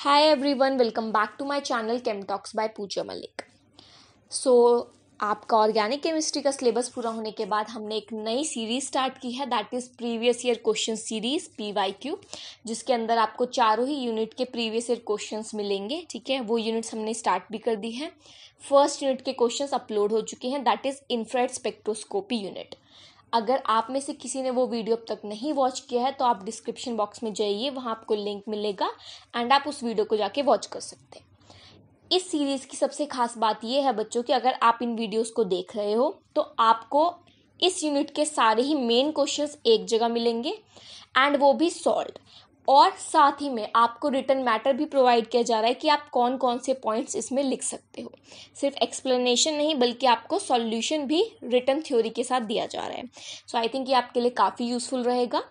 Hi everyone welcome back to my channel Chem Talks by Pooja Malik so आपका organic chemistry का syllabus पूरा होने के बाद हमने एक नई सीरीज स्टार्ट की है that is previous year question series P Y Q जिसके अंदर आपको चारों ही यूनिट के प्रीवियस ईयर क्वेश्चन मिलेंगे ठीक है वो यूनिट्स हमने स्टार्ट भी कर दी है फर्स्ट यूनिट के क्वेश्चन अपलोड हो चुके हैं that is infrared spectroscopy unit अगर आप में से किसी ने वो वीडियो अब तक नहीं वॉच किया है तो आप डिस्क्रिप्शन बॉक्स में जाइए वहाँ आपको लिंक मिलेगा एंड आप उस वीडियो को जाके वॉच कर सकते हैं इस सीरीज़ की सबसे खास बात यह है बच्चों कि अगर आप इन वीडियोस को देख रहे हो तो आपको इस यूनिट के सारे ही मेन क्वेश्चंस एक जगह मिलेंगे एंड वो भी सॉल्व और साथ ही में आपको रिटर्न मैटर भी प्रोवाइड किया जा रहा है कि आप कौन कौन से पॉइंट्स इसमें लिख सकते हो सिर्फ एक्सप्लेनेशन नहीं बल्कि आपको सॉल्यूशन भी रिटर्न थ्योरी के साथ दिया जा रहा है सो आई थिंक ये आपके लिए काफ़ी यूज़फुल रहेगा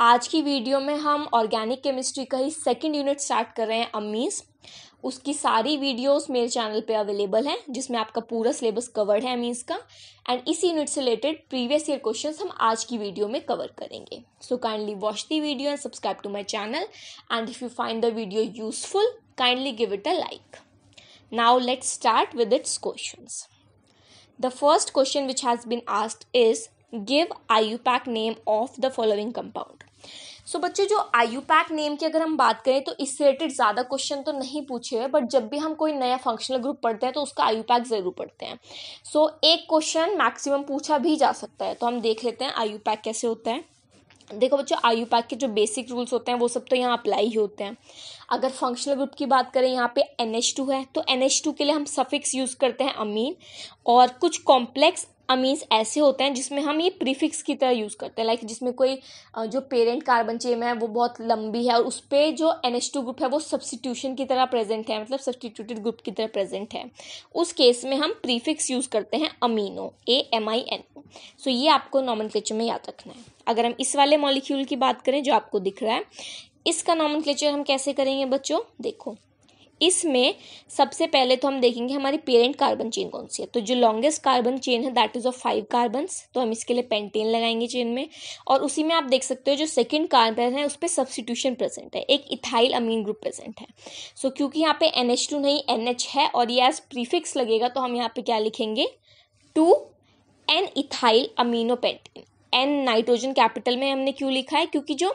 आज की वीडियो में हम ऑर्गेनिक केमिस्ट्री का ही सेकेंड यूनिट स्टार्ट कर रहे हैं अमीज़ उसकी सारी वीडियोस मेरे चैनल पे अवेलेबल हैं जिसमें आपका पूरा सिलेबस कवर्ड है मीन्स का एंड इसी यूनिट से रिलेटेड प्रीवियस ईयर क्वेश्चन हम आज की वीडियो में कवर करेंगे so kindly watch the video and subscribe to my channel and if you find the video useful kindly give it a like now let start with its question the first question which has been asked is give IUPAC name of the following compound so so, बच्चों जो आयु pack name की अगर हम बात करें तो इससे रिलेटेड ज़्यादा क्वेश्चन तो नहीं पूछे हुए बट जब भी हम कोई नया फंक्शनल ग्रुप पढ़ते हैं तो उसका आयु पैक ज़रूर पढ़ते हैं सो so, एक क्वेश्चन मैक्सिमम पूछा भी जा सकता है तो हम देख लेते हैं आयु पैक कैसे होता है देखो बच्चों आयु पैक के जो बेसिक रूल्स होते हैं वो सब तो यहाँ अप्लाई ही होते हैं अगर फंक्शनल ग्रुप की बात करें यहाँ पे एन एच टू है तो एन एच टू के लिए हम सफिक्स यूज़ करते हैं अमीन और कुछ कॉम्प्लेक्स अमीन्स ऐसे होते हैं जिसमें हम ये प्रीफिक्स की तरह यूज़ करते हैं लाइक जिसमें कोई जो पेरेंट कार्बन चेन है वो बहुत लंबी है और उस पर जो एन एच टू ग्रुप है वो सब्सटीट्यूशन की तरह प्रेजेंट है मतलब सब्सटीट्यूटेड ग्रुप की तरह प्रेजेंट है उस केस में हम प्रीफिक्स यूज़ करते हैं amino A M I N O so ये आपको नॉमन में याद रखना है अगर हम इस वाले मॉलिक्यूल की बात करें जो आपको दिख रहा है इसका नॉमन हम कैसे करेंगे बच्चों देखो इसमें सबसे पहले तो हम देखेंगे हमारी पेरेंट कार्बन चेन कौन सी है तो जो लॉन्गेस्ट कार्बन चेन है that is of five carbon तो हम इसके लिए पेंटेन लगाएंगे चेन में और उसी में आप देख सकते हो जो सेकंड कार्बन है उस पर सब्सिट्यूशन प्रेजेंट है एक इथाइल अमीन ग्रुप प्रेजेंट है सो so, क्योंकि यहाँ पे एन नहीं एन है और ये एज प्रीफिक्स लगेगा तो हम यहाँ पे क्या लिखेंगे two N ethyl amino pentane N nitrogen capital में हमने क्यों लिखा है क्योंकि जो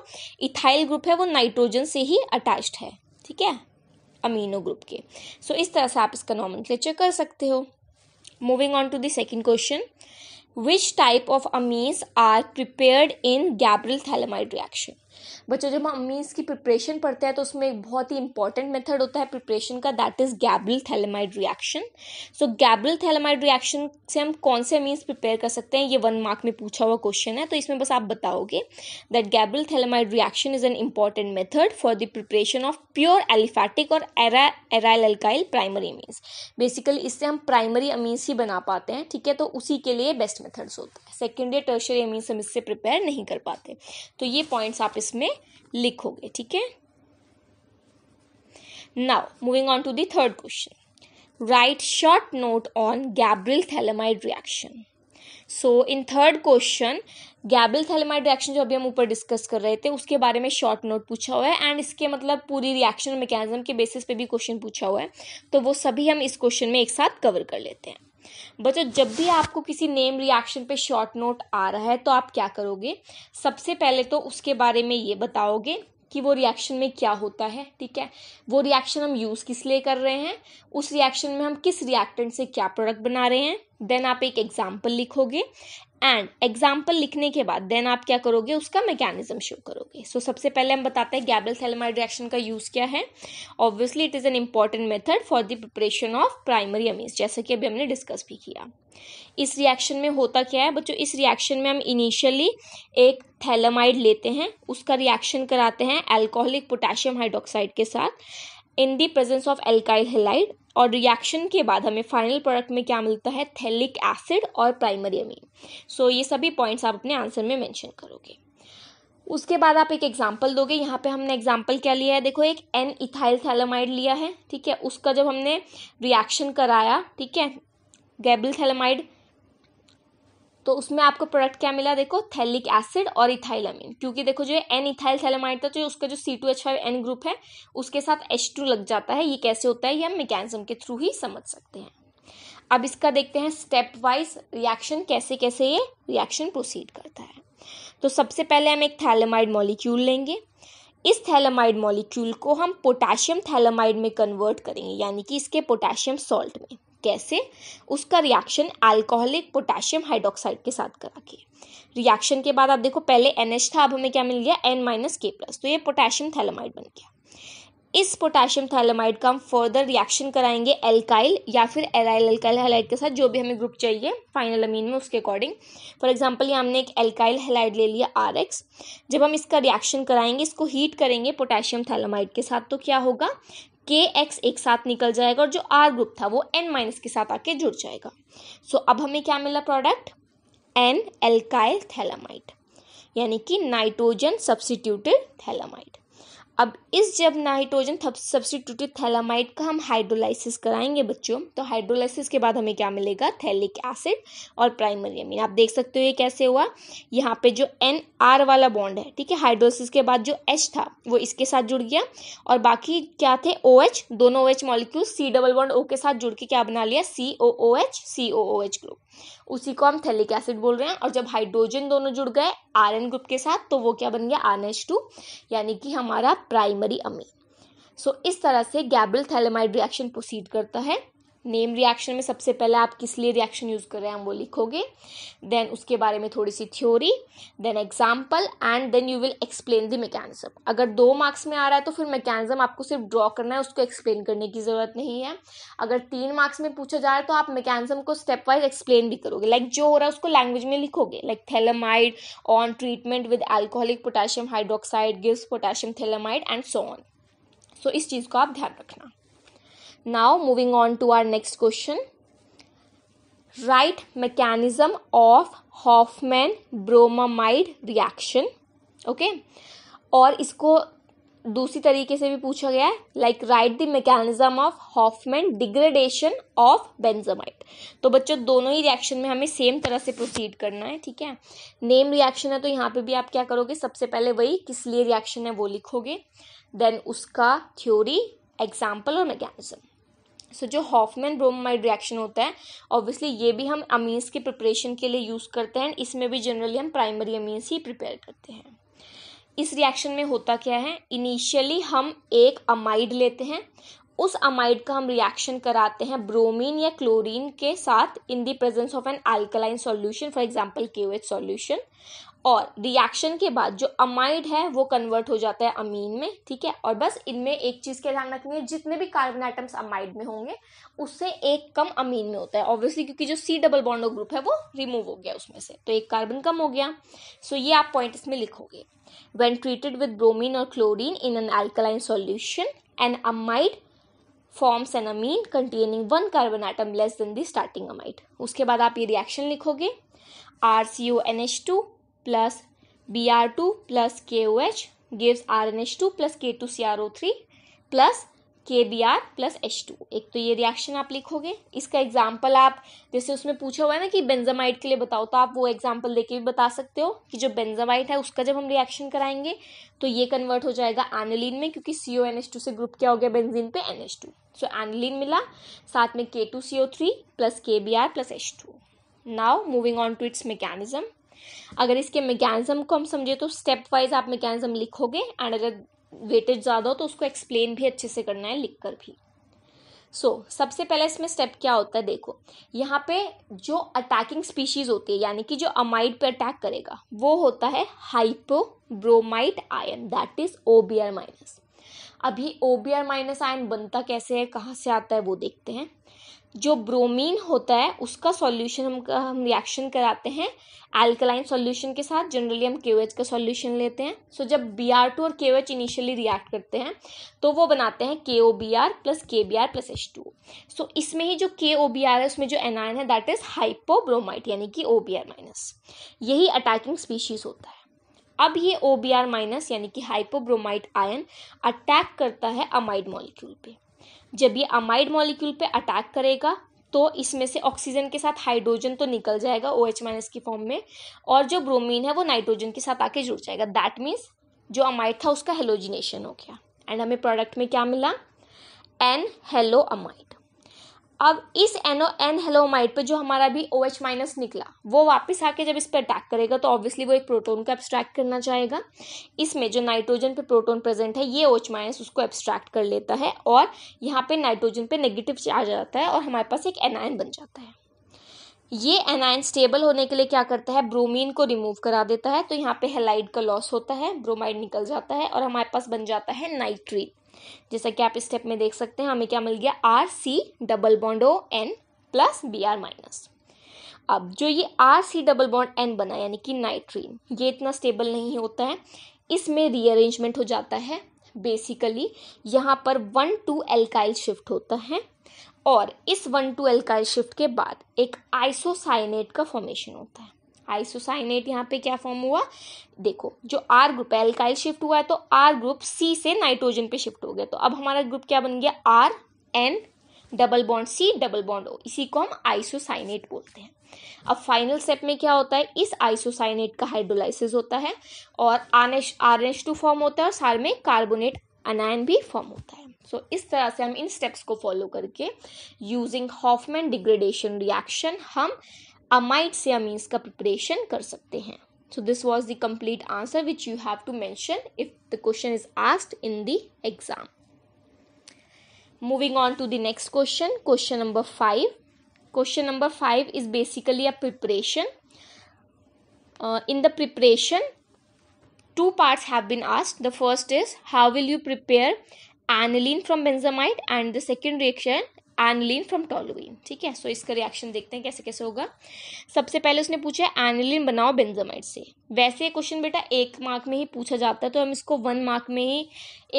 इथाइल ग्रुप है वो नाइट्रोजन से ही अटैच्ड है ठीक है अमीनो ग्रुप के सो so, इस तरह से आप इसका नॉमन कर सकते हो moving on to the second question which type of amines are prepared in Gabriel phthalimide reaction बच्चों जब हम मीन्स की प्रिपरेशन पढ़ते हैं तो उसमें एक बहुत ही इंपॉर्टेंट मेथड होता है प्रिपरेशन का that is Gabriel phthalimide reaction so Gabriel phthalimide reaction से हम कौन से मीन्स प्रिपेयर कर सकते हैं ये वन मार्क में पूछा हुआ क्वेश्चन है तो इसमें बस आप बताओगे that Gabriel phthalimide reaction is an important method for the preparation of pure aliphatic और aryl alkyl primary means basically इससे हम प्राइमरी अमीन्स ही बना पाते हैं ठीक है तो उसी के लिए बेस्ट मेथड्स होते हैं सेकेंड या टर्शरी एमिंग्स हम इससे प्रिपेयर नहीं कर पाते तो ये पॉइंट्स आप इसमें लिखोगे ठीक है now moving on to third question write short note on Gabriel phthalimide reaction so in third question Gabriel phthalimide reaction जो अभी हम ऊपर डिस्कस कर रहे थे उसके बारे में शॉर्ट नोट पूछा हुआ है एंड इसके मतलब पूरी रिएक्शन मैकेनिज्म के बेसिस पे भी क्वेश्चन पूछा हुआ है तो वो सभी हम इस क्वेश्चन में एक साथ कवर कर लेते हैं बच्चों जब भी आपको किसी नेम रिएक्शन पे शॉर्ट नोट आ रहा है तो आप क्या करोगे सबसे पहले तो उसके बारे में ये बताओगे कि वो रिएक्शन में क्या होता है ठीक है वो रिएक्शन हम यूज़ किस लिए कर रहे हैं उस रिएक्शन में हम किस रिएक्टेंट से क्या प्रोडक्ट बना रहे हैं देन आप एक एग्जाम्पल लिखोगे एंड एग्जाम्पल लिखने के बाद देन आप क्या करोगे उसका मैकेनिज्म शो करोगे सो so, सबसे पहले हम बताते हैं गैबल सेलमाइड रिएक्शन का यूज़ क्या है obviously it is an important method for the preparation of primary amines जैसे कि अभी हमने डिस्कस भी किया इस रिएक्शन में होता क्या है बच्चों इस रिएक्शन में हम इनिशियली एक थैलमाइड लेते हैं उसका रिएक्शन कराते हैं एल्कोहलिक पोटेशियम हाइड्रोक्साइड के साथ in the presence of alkyl halide और रिएक्शन के बाद हमें फाइनल प्रोडक्ट में क्या मिलता है थैलिक एसिड और प्राइमरी अमीन सो ये सभी पॉइंट्स आप अपने आंसर में मेंशन करोगे उसके बाद आप एक एग्जाम्पल दोगे यहाँ पे हमने एग्जाम्पल क्या लिया है देखो एक एन इथाइल थैलामाइड लिया है ठीक है उसका जब हमने रिएक्शन कराया ठीक है गैबल थैलामाइड तो उसमें आपको प्रोडक्ट क्या मिला देखो थैलिक एसिड और इथाइलामिन क्योंकि देखो जो एन इथाइल थैलामाइड था जो उसका जो C two H five N group है उसके साथ एच टू लग जाता है ये कैसे होता है ये हम मैकेनिज्म के थ्रू ही समझ सकते हैं अब इसका देखते हैं स्टेप वाइज रिएक्शन कैसे कैसे ये रिएक्शन प्रोसीड करता है तो सबसे पहले हम एक थैलामाइड मॉलिक्यूल लेंगे इस थैलामाइड मॉलिक्यूल को हम पोटेशियम थैलामाइड में कन्वर्ट करेंगे यानी कि इसके पोटेशियम सॉल्ट में कैसे उसका रिएक्शन अल्कोहलिक पोटेशियम हाइड्रोक्साइड के साथ करा के रिएक्शन के बाद आप देखो पहले एन था अब हमें क्या मिल गया एन माइनस के प्लस तो ये पोटेशियम थैलोमाइड बन गया इस पोटेशियम थैलोमाइड का हम फर्दर रिएक्शन कराएंगे एल्काइल या फिर एराइल एल्काइल हेलाइड के साथ जो भी हमें ग्रुप चाहिए फाइनल अमीन में उसके अकॉर्डिंग फॉर एग्जांपल ये हमने एक एल्काइल हेलाइड ले लिया आर एक्स जब हम इसका रिएक्शन कराएंगे इसको हीट करेंगे पोटेशियम थैलोमाइड के साथ तो क्या होगा के एक्स एक साथ निकल जाएगा और जो आर ग्रुप था वो एन माइनस के साथ आके जुड़ जाएगा सो so, अब हमें क्या मिला प्रोडक्ट एन एल्काइल थैलामाइट यानी कि नाइट्रोजन सब्सिट्यूटेड थैलामाइट अब इस जब नाइट्रोजन सब्सटीट्यूटेड थैलामाइड का हम हाइड्रोलाइसिस कराएंगे बच्चों तो हाइड्रोलाइसिस के बाद हमें क्या मिलेगा थैलिक एसिड और प्राइमरी अमीन आप देख सकते हो ये कैसे हुआ यहाँ पे जो एन आर वाला बॉन्ड है ठीक है हाइड्रोलाइसिस के बाद जो एच था वो इसके साथ जुड़ गया और बाकी क्या थे ओ OH, एच दोनों O H molecule C double bond O के साथ जुड़ के क्या बना लिया C O O H C O O H group उसी को हम थैलिक एसिड बोल रहे हैं और जब हाइड्रोजन दोनों जुड़ गए आर एन ग्रुप के साथ तो वो क्या बन गया आर एच टू यानी कि हमारा प्राइमरी अमीन सो so, इस तरह से गैब्रिल थैलेमाइड रिएक्शन प्रोसीड करता है नेम रिएक्शन में सबसे पहले आप किस लिए रिएक्शन यूज़ कर रहे हैं वो लिखोगे देन उसके बारे में थोड़ी सी theory then example and then you will explain the mechanism अगर दो मार्क्स में आ रहा है तो फिर मैकेनिज्म आपको सिर्फ ड्रॉ करना है उसको एक्सप्लेन करने की ज़रूरत नहीं है अगर तीन मार्क्स में पूछा जा रहा है तो आप मैकेनिज्म को स्टेप वाइज एक्सप्लेन भी करोगे लाइक like जो हो रहा है उसको लैंग्वेज में लिखोगे like phthalimide on treatment with alcoholic potassium hydroxide gives potassium phthalimide and so on so इस चीज़ को आप ध्यान रखना now moving on to our next question write mechanism of hoffman bromamide reaction okay okay? और इसको दूसरी तरीके से भी पूछा गया है like write the mechanism of Hofmann degradation of benzamide तो बच्चों दोनों ही रिएक्शन में हमें सेम तरह से प्रोसीड करना है ठीक है नेम रिएक्शन है तो यहाँ पे भी आप क्या करोगे सबसे पहले वही किस लिए रिएक्शन है वो लिखोगे देन उसका थ्योरी एग्जाम्पल और मैकेनिज्म सो so, जो हॉफमैन ब्रोमाइड रिएक्शन होता है ऑब्वियसली ये भी हम अमीन्स के प्रिपरेशन के लिए यूज़ करते हैं इसमें भी जनरली हम प्राइमरी अमीन्स ही प्रिपेयर करते हैं इस रिएक्शन में होता क्या है इनिशियली हम एक अमाइड लेते हैं उस अमाइड का हम रिएक्शन कराते हैं ब्रोमीन या क्लोरीन के साथ in the presence of an alkaline solution for example केवेज सॉल्यूशन और रिएक्शन के बाद जो अमाइड है वो कन्वर्ट हो जाता है अमीन में ठीक है और बस इनमें एक चीज़ का ध्यान रखनी है जितने भी कार्बन आइटम्स अमाइड में होंगे उससे एक कम अमीन में होता है ऑब्वियसली क्योंकि जो सी डबल बॉन्डो ग्रुप है वो रिमूव हो गया उसमें से तो एक कार्बन कम हो गया सो ये आप पॉइंट इसमें लिखोगे वेन ट्रीटेड विद ब्रोमिन और chlorine in an alkaline solution an amide forms an amine containing one carbon atom less than the starting amide उसके बाद आप ये रिएक्शन लिखोगे R C O N H two plus Br2 plus KOH gives RNH2 plus K2CrO3 plus K B R plus H two एक तो ये reaction आप लिखोगे इसका एग्जाम्पल आप जैसे उसमें पूछा हुआ है ना कि बेंजामाइट के लिए बताओ तो आप वो एग्जाम्पल देके भी बता सकते हो कि जो बेंजामाइट है उसका जब हम रिएक्शन कराएंगे तो ये कन्वर्ट हो जाएगा एनिलीन में क्योंकि C O N H two से ग्रुप क्या हो गया बेंजीन पे N H two so aniline मिला साथ में K two C O three plus K B R plus H two now moving on to its mechanism अगर इसके मैकेनिज्म को हम समझे तो स्टेप वाइज आप मैकेनिज्म लिखोगे एंड अगर वेटेज ज़्यादा हो तो उसको एक्सप्लेन भी अच्छे से करना है लिख कर भी सो so, सबसे पहले इसमें स्टेप क्या होता है देखो यहाँ पे जो अटैकिंग स्पीशीज होती है यानी कि जो अमाइड पे अटैक करेगा वो होता है hypobromide ion that is O B R minus अभी O B R minus ion बनता कैसे है कहाँ से आता है वो देखते हैं जो ब्रोमीन होता है उसका सॉल्यूशन हम हम रिएक्शन कराते हैं एल्कलाइन सॉल्यूशन के साथ जनरली हम के का सॉल्यूशन लेते हैं सो so, जब बी आर टू और के इनिशियली रिएक्ट करते हैं तो वो बनाते हैं K O B R plus K B R plus H two so इसमें ही जो के ओ बी आर है उसमें जो एनायन है दैट इज हाइपोब्रोमाइट यानी कि ओ बी आर माइनस यही अटैकिंग स्पीशीज होता है अब ये ओ बी आर माइनस यानी कि हाइपोब्रोमाइट आयन अटैक करता है अमाइड मॉलिक्यूल पे जब ये अमाइड मॉलिक्यूल पे अटैक करेगा तो इसमें से ऑक्सीजन के साथ हाइड्रोजन तो निकल जाएगा ओ एच माइनस की फॉर्म में और जो ब्रोमीन है वो नाइट्रोजन के साथ आके जुड़ जाएगा दैट मीन्स जो अमाइड था उसका हेलोजिनेशन हो गया एंड हमें प्रोडक्ट में क्या मिला एन हेलो अमाइड अब इस एनो एन हेलोमाइट पे जो हमारा भी ओ एच माइनस निकला वो वापस आके जब इस पर अटैक करेगा तो ऑब्वियसली वो एक प्रोटोन को एब्स्ट्रैक्ट करना चाहेगा इसमें जो नाइट्रोजन पे प्रोटोन प्रेजेंट है ये ओ एच माइनस उसको एब्स्ट्रैक्ट कर लेता है और यहाँ पे नाइट्रोजन पे नेगेटिव चार्ज आ जाता है और हमारे पास एक एनायन बन जाता है ये एनायन स्टेबल होने के लिए क्या करता है ब्रोमीन को रिमूव करा देता है तो यहाँ पे हेलाइड का लॉस होता है ब्रोमाइड निकल जाता है और हमारे पास बन जाता है नाइट्रीन जैसा कि आप स्टेप में देख सकते हैं हमें क्या मिल गया R C double bond O N plus B R minus अब जो ये R C double bond N बना यानी कि नाइट्रीन ये इतना स्टेबल नहीं होता है इसमें रीअरेंजमेंट हो जाता है बेसिकली यहाँ पर वन टू एल्काइल शिफ्ट होता है और इस वन टू एल्काइल शिफ्ट के बाद एक आइसोसाइनेट का फॉर्मेशन होता है आइसोसाइनेट यहाँ पे क्या फॉर्म हुआ देखो जो आर ग्रुप है एल्काइल शिफ्ट हुआ है तो आर ग्रुप सी से नाइट्रोजन पे शिफ्ट हो गया तो अब हमारा ग्रुप क्या बन गया R N double bond C double bond O इसी को हम आइसोसाइनेट बोलते हैं अब फाइनल स्टेप में क्या होता है इस आइसोसाइनेट का हाइड्रोलाइसिस होता है और आर एन टू फॉर्म होता है और साल में कार्बोनेट अनायन भी फॉर्म होता है सो so, इस तरह से हम इन स्टेप्स को फॉलो करके यूजिंग हॉफमैन डिग्रेडेशन रिएक्शन हम अमाइट से अमीन्स का प्रिपरेशन कर सकते हैं so this was the complete answer which you have to mention if the question is asked in the exam moving on to the next question question number five question number five is basically a preparation in the preparation two parts have been asked the first is how will you prepare aniline from benzamide and the second reaction aniline from toluene ठीक है so so, इसका reaction देखते हैं कैसे कैसे होगा सबसे पहले उसने पूछा एनिलिन बनाओ बेंजामाइड से वैसे क्वेश्चन बेटा एक मार्क में ही पूछा जाता है तो हम इसको वन मार्क में ही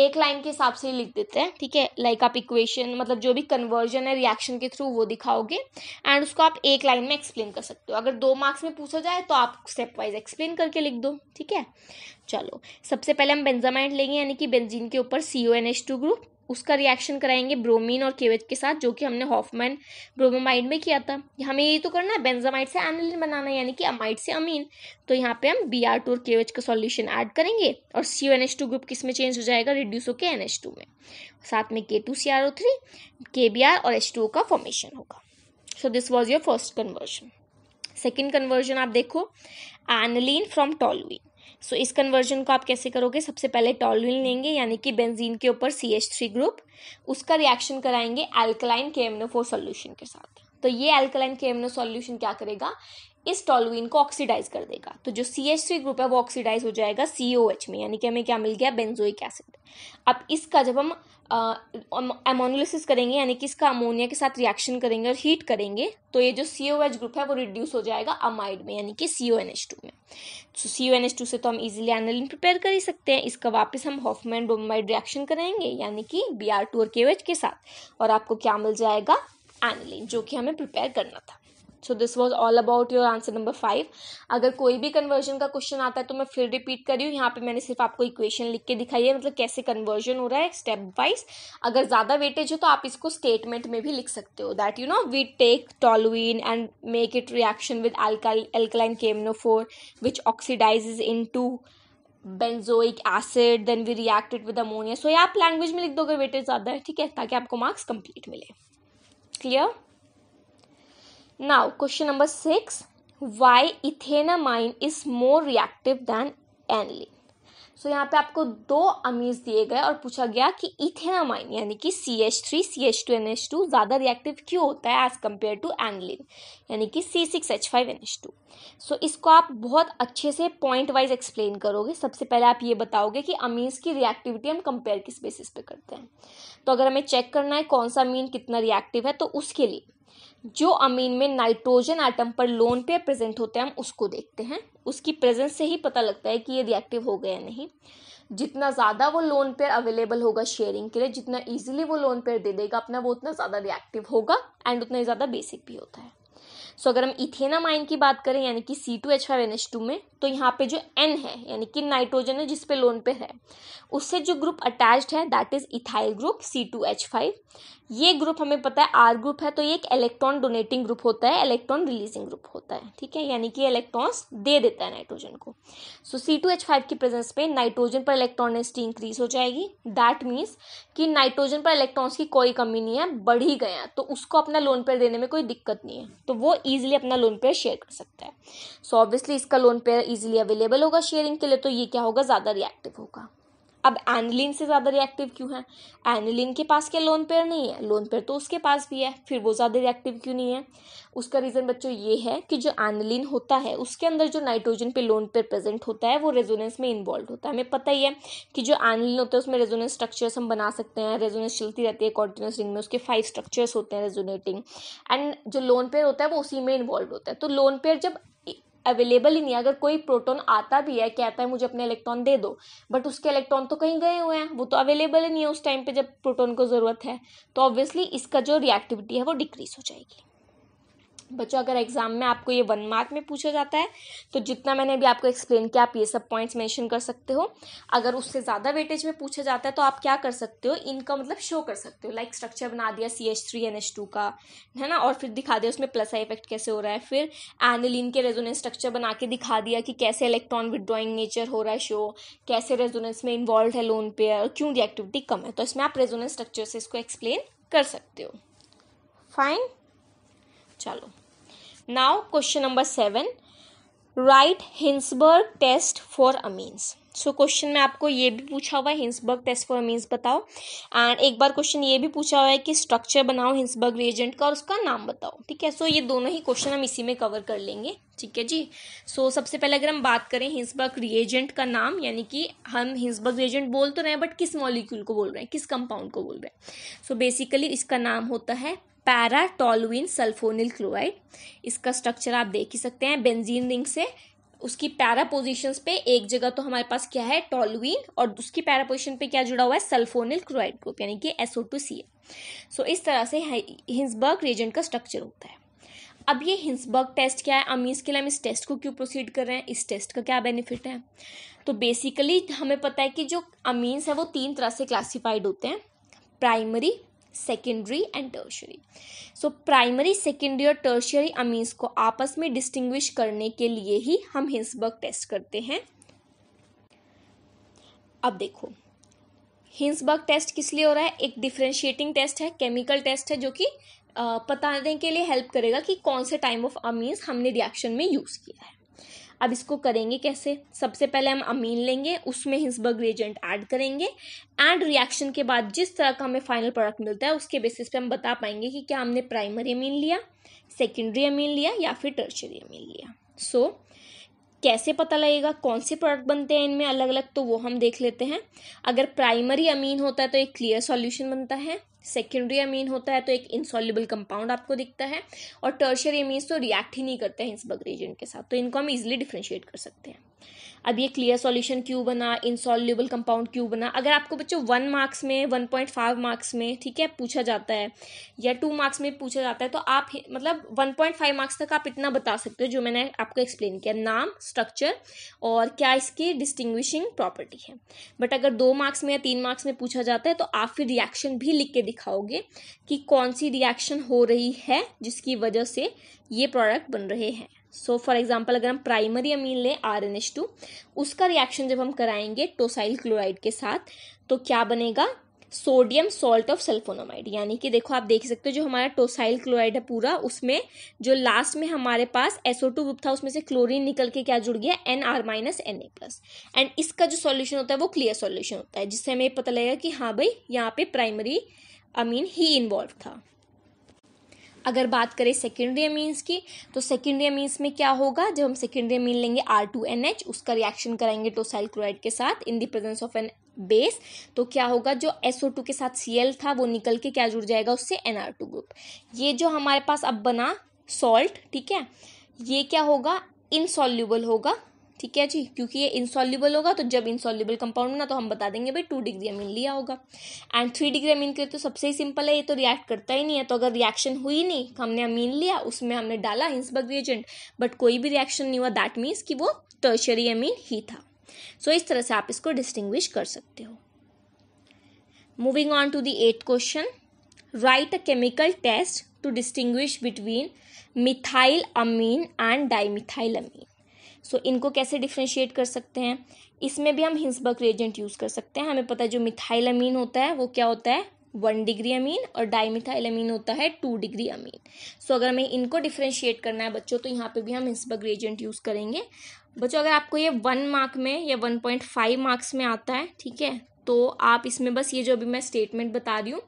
एक लाइन के हिसाब से ही लिख देते हैं ठीक है लाइक आप इक्वेशन मतलब जो भी कन्वर्जन है रिएक्शन के थ्रू वो दिखाओगे एंड उसको आप एक लाइन में एक्सप्लेन कर सकते हो अगर दो मार्क्स में पूछा जाए तो आप स्टेप वाइज एक्सप्लेन करके लिख दो ठीक है चलो सबसे पहले हम बेंजामाइड लेंगे यानी कि बेंजीन के ऊपर C O N H two group उसका रिएक्शन कराएंगे ब्रोमीन और केवेज के साथ जो कि हमने हॉफमैन ब्रोमोमाइड में किया था हमें ये तो करना है बेंजामाइड से एनिलिन बनाना है यानी कि अमाइड से अमीन तो यहाँ पे हम बी आर टू और केवेज का सॉल्यूशन ऐड करेंगे और C N H two group किस में चेंज हो जाएगा रिड्यूस होकर एन एच टू में साथ में K two C R O three K B R और एच टू का फॉर्मेशन होगा so this was your first conversion second conversion आप देखो aniline from toluene so so, इस कन्वर्जन को आप कैसे करोगे सबसे पहले टॉलुइन लेंगे यानी कि बेंजीन के ऊपर सी एच थ्री ग्रुप उसका रिएक्शन कराएंगे alkaline K M N O four solution के साथ तो ये एल्कलाइन के एमनो सोल्यूशन क्या करेगा इस टॉलुइन को ऑक्सीडाइज कर देगा तो जो सी एच थ्री ग्रुप है वो ऑक्सीडाइज हो जाएगा सी ओ एच में यानी कि हमें क्या मिल गया बेंजोइक एसिड अब इसका जब हम एमोनोलिसिस करेंगे यानी कि इसका अमोनिया के साथ रिएक्शन करेंगे और हीट करेंगे तो ये जो सी ओ एच ग्रुप है वो रिड्यूस हो जाएगा अमाइड में यानी कि C O N H two में so C O N H two से तो हम इजीली एनलिन प्रिपेयर कर ही सकते हैं इसका वापस हम हॉफमैन ब्रोमाइड रिएक्शन करेंगे यानी कि बी आर टू और के ओ एच के साथ और आपको क्या मिल जाएगा एनलिन जो कि हमें प्रिपेयर करना था so this was all about your answer number five अगर कोई भी कन्वर्जन का क्वेश्चन आता है तो मैं फिर रिपीट करी हूँ यहाँ पे मैंने सिर्फ आपको इक्वेशन लिख के दिखाई है मतलब कैसे कन्वर्जन हो रहा है स्टेप वाइज अगर ज़्यादा वेटेज हो तो आप इसको स्टेटमेंट में भी लिख सकते हो that you know we take toluene and make it reaction with alkaline K M N O four which oxidise into benzoic acid then we react with ammonia so ये आप लैंग्वेज में लिख दोगे वेटेज ज़्यादा है ठीक है ताकि आपको मार्क्स कंप्लीट मिले clear Now, question number six why ethanamine is more reactive than aniline so यहाँ पे आपको दो अमीज दिए गए और पूछा गया कि इथेनामाइन यानी कि C H three C H two N H two ज़्यादा रिएक्टिव क्यों होता है एज कम्पेयर टू एनलिन यानी कि C six H five N H two so इसको आप बहुत अच्छे से पॉइंट वाइज एक्सप्लेन करोगे सबसे पहले आप ये बताओगे कि अमीज की रिएक्टिविटी हम कंपेयर किस बेसिस पे करते हैं तो अगर हमें चेक करना है कौन सा अमीन कितना रिएक्टिव है तो उसके लिए जो अमीन में नाइट्रोजन आइटम पर लोन पे प्रेजेंट होते हैं हम उसको देखते हैं उसकी प्रेजेंस से ही पता लगता है कि ये रिएक्टिव हो गया या नहीं जितना ज़्यादा वो लोन पेयर अवेलेबल होगा शेयरिंग के लिए जितना इजीली वो लोन पेयर दे देगा अपना वो उतना ज़्यादा रिएक्टिव होगा एंड उतना ही ज़्यादा बेसिक भी होता है सो so, अगर हम इथेनामाइन की बात करें यानी कि C two H five N H two में तो यहाँ पे जो एन है यानी कि नाइट्रोजन है जिसपे लोन पे है उससे जो ग्रुप अटैच्ड है that is ethyl group C two H five ये ग्रुप हमें पता है आर ग्रुप है तो ये एक इलेक्ट्रॉन डोनेटिंग ग्रुप होता है इलेक्ट्रॉन रिलीजिंग ग्रुप होता है ठीक है यानी कि इलेक्ट्रॉन्स दे देता है नाइट्रोजन को so C two H five की प्रेजेंस पे नाइट्रोजन पर इलेक्ट्रॉनिसिटी इंक्रीज हो जाएगी दैट मीन्स कि नाइट्रोजन पर इलेक्ट्रॉन्स की कोई कमी नहीं है बढ़ ही गया तो उसको अपना लोन पेयर देने में कोई दिक्कत नहीं है तो वो ईजिली अपना लोन पेयर शेयर कर सकता है सो so, ऑब्वियसली इसका लोन पेयर इजीली अवेलेबल होगा शेयरिंग के लिए तो ये क्या होगा ज़्यादा रिएक्टिव होगा अब एनिलिन से ज़्यादा रिएक्टिव क्यों है एनिलिन के पास क्या लोन पेयर नहीं है लोन पेयर तो उसके पास भी है फिर वो ज़्यादा रिएक्टिव क्यों नहीं है उसका रीज़न बच्चों ये है कि जो एनिलिन होता है उसके अंदर जो नाइट्रोजन पे लोन पेयर प्रेजेंट होता है वो रेजोनेंस में इन्वॉल्व होता है हमें पता ही है कि जो एनिलिन होता है उसमें रेजोनेंस स्ट्रक्चर्स हम बना सकते हैं रेजोनेंस चलती रहती है कॉन्टिन्यूस रिंग में उसके फाइव स्ट्रक्चर्स होते हैं रेजोनेटिंग एंड जो लोन पेयर होता है वो उसी में इन्वॉल्व होता है तो लोन पेयर जब अवेलेबल ही नहीं है अगर कोई प्रोटॉन आता भी है कहता है मुझे अपने इलेक्ट्रॉन दे दो बट उसके इलेक्ट्रॉन तो कहीं गए हुए हैं वो तो अवेलेबल ही नहीं है उस टाइम पे जब प्रोटॉन को ज़रूरत है तो ऑब्वियसली इसका जो रिएक्टिविटी है वो डिक्रीज हो जाएगी बच्चों अगर एग्ज़ाम में आपको ये वन मार्क में पूछा जाता है तो जितना मैंने अभी आपको एक्सप्लेन किया आप ये सब पॉइंट्स मेंशन कर सकते हो अगर उससे ज़्यादा वेटेज में पूछा जाता है तो आप क्या कर सकते हो इनका मतलब शो कर सकते हो लाइक स्ट्रक्चर बना दिया C H three N H two का है ना और फिर दिखा दिया उसमें प्लस आई इफेक्ट कैसे हो रहा है फिर एनिलिन के रेजोनेंस स्ट्रक्चर बना के दिखा दिया कि कैसे इलेक्ट्रॉन विदड्रॉइंग नेचर हो रहा है शो कैसे रेजोनेंस में इन्वॉल्व है लोन पेयर और क्यों रिएक्टिविटी कम है तो इसमें आप रेजोनेंस स्ट्रक्चर से इसको एक्सप्लेन कर सकते हो फाइन चलो now question number seven right Hinsberg test for amines so question में आपको ये भी पूछा हुआ है हिंसबर्ग टेस्ट फॉर अमीन्स बताओ एंड एक बार क्वेश्चन ये भी पूछा हुआ है कि स्ट्रक्चर बनाओ हिंसबर्ग रिएजेंट का और उसका नाम बताओ ठीक है सो so, ये दोनों ही क्वेश्चन हम इसी में कवर कर लेंगे ठीक है जी सो so, सबसे पहले अगर हम बात करें हिंसबर्ग रिएजेंट का नाम यानी कि हम हिंसबर्ग रिएजेंट बोल तो रहे हैं बट किस मॉलिक्यूल को बोल रहे हैं किस कंपाउंड को बोल रहे हैं सो so, बेसिकली इसका नाम होता है पैरा टोलुइन सल्फोनिल क्लोराइड इसका स्ट्रक्चर आप देख ही सकते हैं बेंजीन रिंग से उसकी पैरा पोजिशन पे एक जगह तो हमारे पास क्या है टोलुइन और उसकी पैरा पोजिशन पे क्या जुड़ा हुआ है सल्फोनिल क्लोराइड ग्रुप यानी कि एसओ टू सी सो इस तरह से हिंसबर्ग रेजेंट का स्ट्रक्चर होता है अब ये हिंसबर्ग टेस्ट क्या है अमीज के लिए हम इस टेस्ट को क्यों प्रोसीड कर रहे हैं इस टेस्ट का क्या बेनिफिट है तो बेसिकली हमें पता है कि जो अमीन्स है वो तीन तरह से क्लासिफाइड होते हैं primary secondary and tertiary so primary secondary और टर्शरी अमीन्स को आपस में डिस्टिंग्विश करने के लिए ही हम हिंसबर्ग टेस्ट करते हैं अब देखो हिंसबर्ग टेस्ट किस लिए हो रहा है एक डिफ्रेंशिएटिंग टेस्ट है केमिकल टेस्ट है जो कि बताने के लिए हेल्प करेगा कि कौन से टाइम ऑफ अमीन्स हमने रिएक्शन में यूज़ किया है अब इसको करेंगे कैसे सबसे पहले हम अमीन लेंगे उसमें हिंसबर्ग रिएजेंट ऐड करेंगे एंड रिएक्शन के बाद जिस तरह का हमें फाइनल प्रोडक्ट मिलता है उसके बेसिस पे हम बता पाएंगे कि क्या हमने प्राइमरी अमीन लिया सेकेंडरी अमीन लिया या फिर टर्शरी अमीन लिया सो so, कैसे पता लगेगा कौन से प्रोडक्ट बनते हैं इनमें अलग अलग तो वो हम देख लेते हैं अगर प्राइमरी अमीन होता है तो एक क्लियर सॉल्यूशन बनता है सेकेंडरी अमीन होता है तो एक इंसॉल्यूबल कंपाउंड आपको दिखता है और टर्शरी अमीन्स तो रिएक्ट ही नहीं करते हैं इस बग रेजेंट के साथ तो इनको हम इजिली डिफ्रेंशिएट कर सकते हैं अब ये क्लियर सॉल्यूशन क्यों बना इनसॉल्यूबल कंपाउंड क्यों बना अगर आपको बच्चों वन मार्क्स में वन पॉइंट फाइव मार्क्स में ठीक है पूछा जाता है या टू मार्क्स में पूछा जाता है तो आप मतलब वन पॉइंट फाइव मार्क्स तक आप इतना बता सकते हो जो मैंने आपको एक्सप्लेन किया नाम स्ट्रक्चर और क्या इसकी डिस्टिंग्विशिंग प्रॉपर्टी है बट अगर दो मार्क्स में या तीन मार्क्स में पूछा जाता है तो आप फिर रिएक्शन भी लिख के दिखाओगे कि कौन सी रिएक्शन हो रही है जिसकी वजह से ये प्रोडक्ट बन रहे हैं सो फॉर एग्जाम्पल अगर हम प्राइमरी अमीन लें आर एन एच टू उसका रिएक्शन जब हम कराएंगे टोसाइल क्लोराइड के साथ तो क्या बनेगा सोडियम सॉल्ट ऑफ सल्फोनोमाइड यानी कि देखो आप देख सकते हो जो हमारा टोसाइल क्लोराइड है पूरा उसमें जो लास्ट में हमारे पास एसओ टू ग्रुप था उसमें से क्लोरीन निकल के क्या जुड़ गया N R minus N A plus and इसका जो सॉल्यूशन होता है वो क्लियर सॉल्यूशन होता है जिससे हमें पता लगेगा कि हाँ भाई यहाँ पे प्राइमरी अमीन ही इन्वॉल्व था अगर बात करें सेकेंडरी अमीन्स की तो सेकेंडरी अमीन्स में क्या होगा जब हम सेकेंडरी अमीन लेंगे आर टू एन एच उसका रिएक्शन कराएंगे टोसाइल क्लोराइड के साथ in the presence of an base तो क्या होगा जो SO2 के साथ Cl था वो निकल के क्या जुड़ जाएगा उससे NR2 ग्रुप ये जो हमारे पास अब बना सॉल्ट ठीक है ये क्या होगा इनसॉल्यूबल होगा ठीक है जी क्योंकि ये इंसॉल्यूबल होगा तो जब इंसॉल्यूबल कंपाउंड ना तो हम बता देंगे भाई टू डिग्री अमीन लिया होगा एंड थ्री डिग्री अमीन के लिए तो सबसे ही सिंपल है ये तो रिएक्ट करता ही नहीं है तो अगर रिएक्शन हुई नहीं तो हमने अमीन लिया उसमें हमने डाला हिंसबर्ग रिएजेंट बट कोई भी रिएक्शन नहीं हुआ दैट मीन्स कि वो टर्शरी अमीन ही था सो so, इस तरह से आप इसको डिस्टिंग्विश कर सकते हो moving on to the eight question right a chemical test to distinguish between methyl amine and dimethyl amine so so, इनको कैसे डिफ्रेंशिएट कर सकते हैं इसमें भी हम हिंसबक रेजेंट यूज़ कर सकते हैं हमें पता है जो मिथाइल अमीन होता है वो क्या होता है वन डिग्री अमीन और डाईमिथाइल अमीन होता है two degree amine so so, अगर हमें इनको डिफ्रेंशिएट करना है बच्चों तो यहाँ पे भी हम हिंसबक रेजेंट यूज़ करेंगे बच्चों अगर आपको ये वन मार्क में या वन पॉइंट फाइव मार्क्स में आता है ठीक है तो आप इसमें बस ये जो अभी मैं स्टेटमेंट बता रही हूँ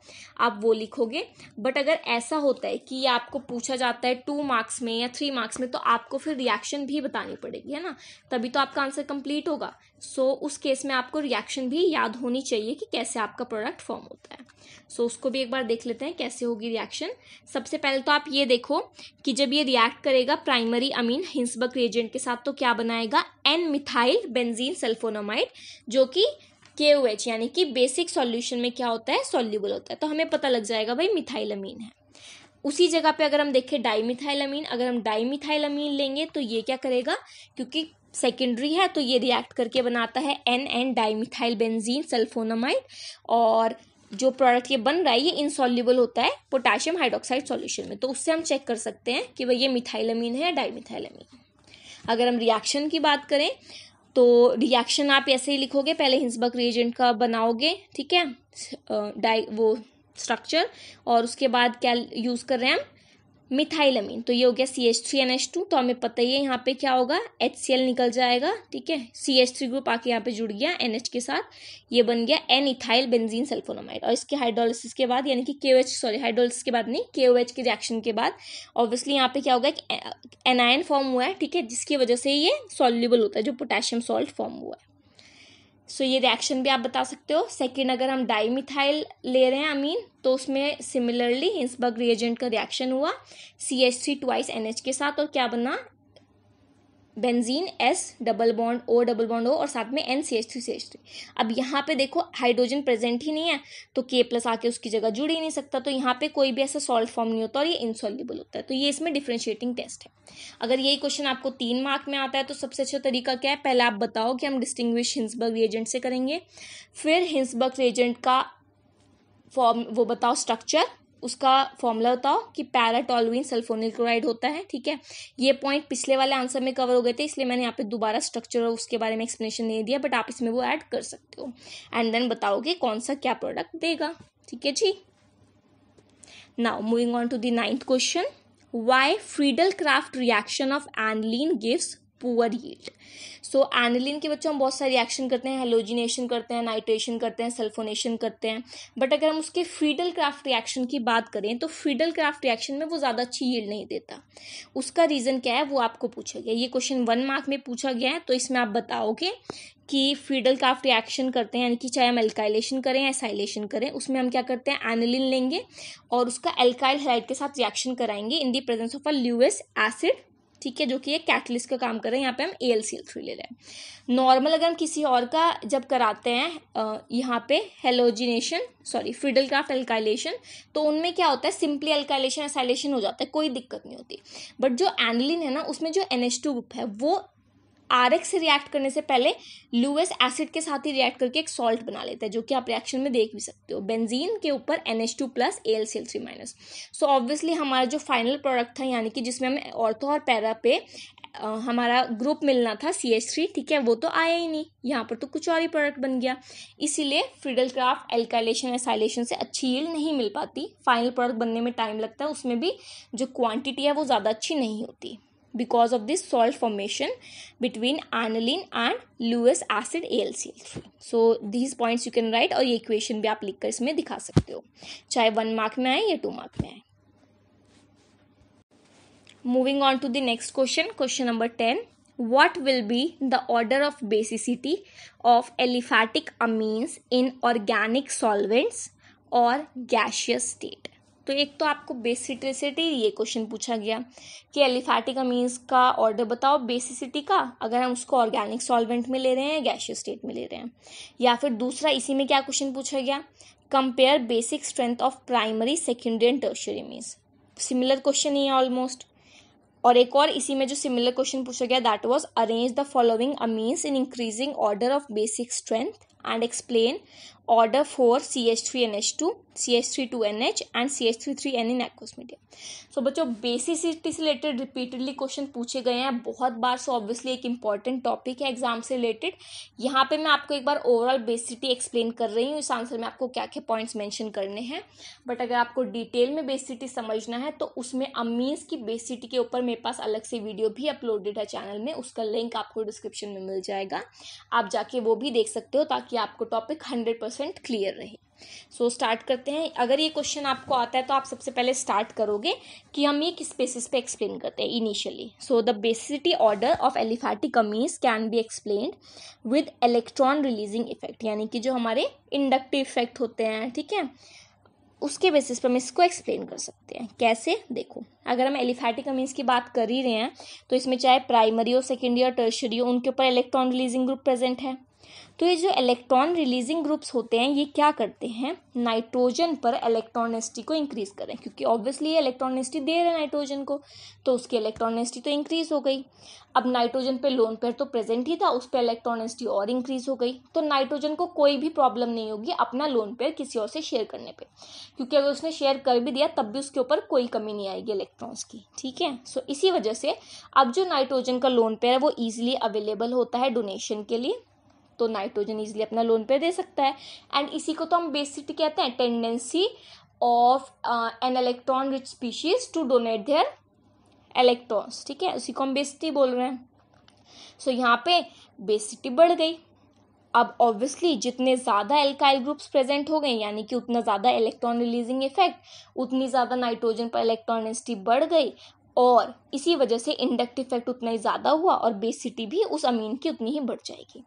आप वो लिखोगे बट अगर ऐसा होता है कि आपको पूछा जाता है टू मार्क्स में या थ्री मार्क्स में तो आपको फिर रिएक्शन भी बतानी पड़ेगी है ना तभी तो आपका आंसर कंप्लीट होगा सो so, उस केस में आपको रिएक्शन भी याद होनी चाहिए कि कैसे आपका प्रोडक्ट फॉर्म होता है सो so, उसको भी एक बार देख लेते हैं कैसे होगी रिएक्शन सबसे पहले तो आप ये देखो कि जब ये रिएक्ट करेगा प्राइमरी अमीन हिंसबक रिएजेंट के साथ तो क्या बनाएगा एन मिथाइल बेंजीन सल्फोनामाइड जो कि के ओ एच यानी कि बेसिक सॉल्यूशन में क्या होता है सॉल्यूबल होता है तो हमें पता लग जाएगा भाई मिथाइलमीन है उसी जगह पे अगर हम देखें डाईमिथाइलमीन अगर हम डाईमिथाइलमीन लेंगे तो ये क्या करेगा क्योंकि सेकेंडरी है तो ये रिएक्ट करके बनाता है N N methyl benzene sulphonamide और जो प्रोडक्ट ये बन रहा है ये इनसॉल्यूबल होता है पोटाशियम हाइड्रोक्साइड सॉल्यूशन में तो उससे हम चेक कर सकते हैं कि भाई ये मिथाइलमीन है या डाईमिथाइलमीन अगर हम रिएक्शन की बात करें तो रिएक्शन आप ऐसे ही लिखोगे पहले हिंसबक रिएजेंट का बनाओगे ठीक है डाई वो स्ट्रक्चर और उसके बाद क्या यूज़ कर रहे हैं हम मिथाइलमीन तो ये हो गया C H three N H two तो हमें पता ही है यहाँ पे क्या होगा एच सी एल निकल जाएगा ठीक है सी एच थ्री ग्रुप आके यहाँ पे जुड़ गया एन एच के साथ ये बन गया एन इथाइल बेंजीन सल्फोनोमाइड और इसके हाइड्रोलिसिस के बाद यानी कि के ओ एच सॉरी हाइड्रोलिस के बाद नहीं के ओ एच के रिएक्शन के बाद ऑब्वियसली यहाँ पे क्या होगा एक एनायन फॉर्म हुआ है ठीक है जिसकी वजह से ये सॉल्यूबल होता है जो पोटेशियम सॉल्ट फॉर्म हुआ है सो so, ये रिएक्शन भी आप बता सकते हो सेकेंड अगर हम डाईमिथाइल ले रहे हैं अमीन तो उसमें सिमिलरली हिंसबर्ग रिएजेंट का रिएक्शन हुआ C H C twice N H के साथ और क्या बना benzene S double bond O double bond O और साथ में N C H three C H three अब यहाँ पे देखो हाइड्रोजन प्रेजेंट ही नहीं है तो के प्लस आके उसकी जगह जुड़ ही नहीं सकता तो यहाँ पे कोई भी ऐसा सॉल्ट फॉर्म नहीं होता और ये इनसॉल्युबल होता है तो ये इसमें डिफ्रेंशिएटिंग टेस्ट है अगर यही क्वेश्चन आपको तीन मार्क में आता है तो सबसे अच्छा तरीका क्या है पहले आप बताओ कि हम डिस्टिंग्विश हिंसबर्ग रिएजेंट से करेंगे फिर हिंसबर्ग रिएजेंट का फॉर्म वो बताओ स्ट्रक्चर उसका फॉर्मूला बताओ कि पैराटॉलुइन सल्फोनिल क्लोराइड होता है ठीक है ये पॉइंट पिछले वाले आंसर में कवर हो गए थे इसलिए मैंने यहाँ पे दोबारा स्ट्रक्चर और उसके बारे में एक्सप्लेनेशन नहीं दिया बट आप इसमें वो ऐड कर सकते हो एंड देन बताओगे कौन सा क्या प्रोडक्ट देगा ठीक है जी now moving on to ninth ninth question why Friedel Crafts reaction of aniline gives poor yield so aniline के बच्चों हम बहुत सारे रिएक्शन करते हैं हेलोजिनेशन करते हैं नाइट्रेशन करते हैं सल्फोनेशन करते हैं बट अगर हम उसके फीडल क्राफ्ट रिएक्शन की बात करें तो फीडल क्राफ्ट रिएक्शन में वो ज़्यादा अच्छी यील्ड नहीं देता उसका रीज़न क्या है वो आपको पूछा गया ये क्वेश्चन वन मार्क में पूछा गया है तो इसमें आप बताओगे कि फीडल क्राफ्ट रिएक्शन करते हैं यानी कि चाहे हम एल्काइलेशन करें या साइलेशन करें उसमें हम क्या करते हैं एनिलिन लेंगे और उसका एल्काइल हेलाइट के साथ रिएक्शन कराएंगे in the presence of a Lewis acid ठीक है जो कि ये कैटलिस्ट का काम कर रहे हैं यहाँ पे हम A L C L three ले रहे हैं नॉर्मल अगर हम किसी और का जब कराते हैं यहाँ पे halogenation sorry Friedel Crafts alkylation तो उनमें क्या होता है सिंपली एल्काइलेशन एसाइलेशन हो जाता है कोई दिक्कत नहीं होती बट जो एनलिन है ना उसमें जो एन एच टू ग्रुप है वो आर से रिएक्ट करने से पहले लुएस एसिड के साथ ही रिएक्ट करके एक सॉल्ट बना लेता है जो कि आप रिएक्शन में देख भी सकते हो बेंजीन के ऊपर N H two plus A L C L three minus so obviously हमारा जो फाइनल प्रोडक्ट था यानी कि जिसमें हमें ऑर्थो और पैरा पे आ, हमारा ग्रुप मिलना था सी एच थ्री ठीक है वो तो आया ही नहीं यहाँ पर तो कुछ और ही प्रोडक्ट बन गया इसीलिए फ्रीडल क्राफ्ट एल्काइलेशन या साइलेशन से अच्छी यील्ड नहीं मिल पाती फाइनल प्रोडक्ट बनने में टाइम लगता है उसमें भी जो क्वांटिटी है वो ज़्यादा अच्छी नहीं होती because of this salt formation between aniline and Lewis acid AlCl3. So these points you can write or equation भी आप लिखकर इसमें दिखा सकते हो, चाहे one mark में two mark में Moving on to the next question, question number ten. What will be the order of basicity of aliphatic amines in organic solvents or gaseous state? तो एक तो आपको बेसिट्रिसिटी ये क्वेश्चन पूछा गया कि एलिफैटिक अमीन्स e का ऑर्डर बताओ बेसिसिटी का अगर हम उसको ऑर्गेनिक सॉल्वेंट में ले रहे हैं गैशियो स्टेट में ले रहे हैं या फिर दूसरा इसी में क्या क्वेश्चन पूछा गया compare basic strength of primary secondary and tertiary means similar question ही है ऑलमोस्ट और एक और इसी में जो सिमिलर क्वेश्चन पूछा गया that was arrange the following amines in increasing order of basic strength and explain order for CH3NH2, CH32NH and CH33N in medium. So बच्चों बेसिसिटी से रिलेटेड रिपीटेडली क्वेश्चन पूछे गए हैं बहुत बार सो ऑब्वियसली एक इंपॉर्टेंट टॉपिक है exam से रिलेटेड यहाँ पे मैं आपको एक बार ओवरऑल बेसिसिटी एक्सप्लेन कर रही हूँ इस आंसर में आपको क्या क्या पॉइंट्स mention करने हैं बट अगर आपको डिटेल में बेसिसिटी समझना है तो उसमें अमीन्स की बेसिसिटी के ऊपर मेरे पास अलग से वीडियो भी अपलोडेड है चैनल में उसका लिंक आपको डिस्क्रिप्शन में मिल जाएगा आप जाके वो भी देख सकते हो ताकि आपको टॉपिक हंड्रेड परसेंट क्लियर रहे सो so, स्टार्ट करते हैं अगर ये क्वेश्चन आपको आता है तो आप सबसे पहले स्टार्ट करोगे कि हम ये किस बेसिस पे एक्सप्लेन करते हैं initially so the basicity order of aliphatic amines can be explain with electron releasing effect यानी कि जो हमारे इंडक्टिव इफेक्ट होते हैं ठीक है उसके बेसिस पर हम इसको एक्सप्लेन कर सकते हैं कैसे देखो अगर हम एलिफैटिक अमीन्स की बात कर ही रहे हैं तो इसमें चाहे प्राइमरी हो सेकेंडरी हो टर्शरी हो उनके ऊपर इलेक्ट्रॉन रिलीजिंग ग्रुप प्रेजेंट है तो ये जो इलेक्ट्रॉन रिलीजिंग ग्रुप्स होते हैं ये क्या करते हैं नाइट्रोजन पर इलेक्ट्रॉनिसिटी को इंक्रीज करें क्योंकि ऑब्वियसली ये इलेक्ट्रॉनेसिटी दे रहे हैं नाइट्रोजन को तो उसकी इलेक्ट्रॉनिसिटी तो इंक्रीज हो गई अब नाइट्रोजन पे लोन पेयर तो प्रेजेंट ही था उस पर इलेक्ट्रॉनिसिटी और इंक्रीज हो गई तो नाइट्रोजन को कोई भी प्रॉब्लम नहीं होगी अपना लोन पेयर किसी और से शेयर करने पर क्योंकि अगर उसने शेयर कर भी दिया तब भी उसके ऊपर कोई कमी नहीं आएगी इलेक्ट्रॉन्स की ठीक है सो इसी वजह से अब जो नाइट्रोजन का लोन पेयर है वो ईजिली अवेलेबल होता है डोनेशन के लिए तो नाइट्रोजन इजिली अपना लोन पे दे सकता है एंड इसी को तो हम बेसिटी कहते हैं tendency of an electron rich species to donate their electrons ठीक है उसी को हम बेसिटी बोल रहे हैं सो so, यहाँ पे बेसिटी बढ़ गई अब ऑब्वियसली जितने ज़्यादा एल्काइल ग्रुप्स प्रेजेंट हो गए यानी कि उतना ज़्यादा इलेक्ट्रॉन रिलीजिंग इफेक्ट उतनी ज़्यादा नाइट्रोजन पर इलेक्ट्रॉन डेंसिटी बढ़ गई और इसी वजह से इंडक्ट इफेक्ट उतना ही ज़्यादा हुआ और बेसिटी भी उस अमीन की उतनी ही बढ़ जाएगी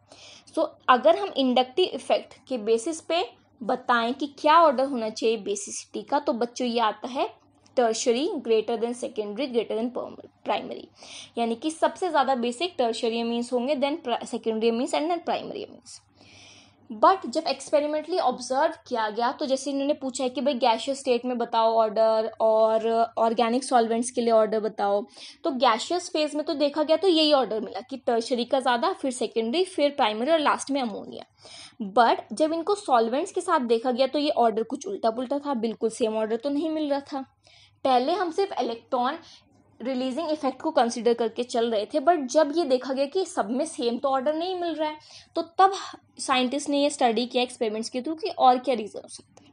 सो so, अगर हम इंडक्टिव इफेक्ट के बेसिस पे बताएं कि क्या ऑर्डर होना चाहिए बेसिसिटी का तो बच्चों ये आता है tertiary greater than secondary greater than primary यानी कि सबसे ज़्यादा बेसिक टर्शरी अमीन्स होंगे then secondary amines and then primary amines but जब एक्सपेरिमेंटली ऑब्जर्व किया गया तो जैसे इन्होंने पूछा है कि भाई गैशियस स्टेट में बताओ ऑर्डर और ऑर्गेनिक सॉल्वेंट्स के लिए ऑर्डर बताओ तो गैशियस फेज में तो देखा गया तो यही ऑर्डर मिला कि टर्शरी का ज़्यादा फिर सेकेंडरी फिर प्राइमरी और लास्ट में अमोनिया बट जब इनको सॉल्वेंट्स के साथ देखा गया तो ये ऑर्डर कुछ उल्टा पुलटा था बिल्कुल सेम ऑर्डर तो नहीं मिल रहा था पहले हम सिर्फ इलेक्ट्रॉन रिलीजिंग इफेक्ट को कंसिडर करके चल रहे थे बट जब ये देखा गया कि सब में सेम तो ऑर्डर नहीं मिल रहा है तो तब साइंटिस्ट ने ये स्टडी किया एक्सपेरिमेंट्स के थ्रू कि और क्या रीज़न हो सकता है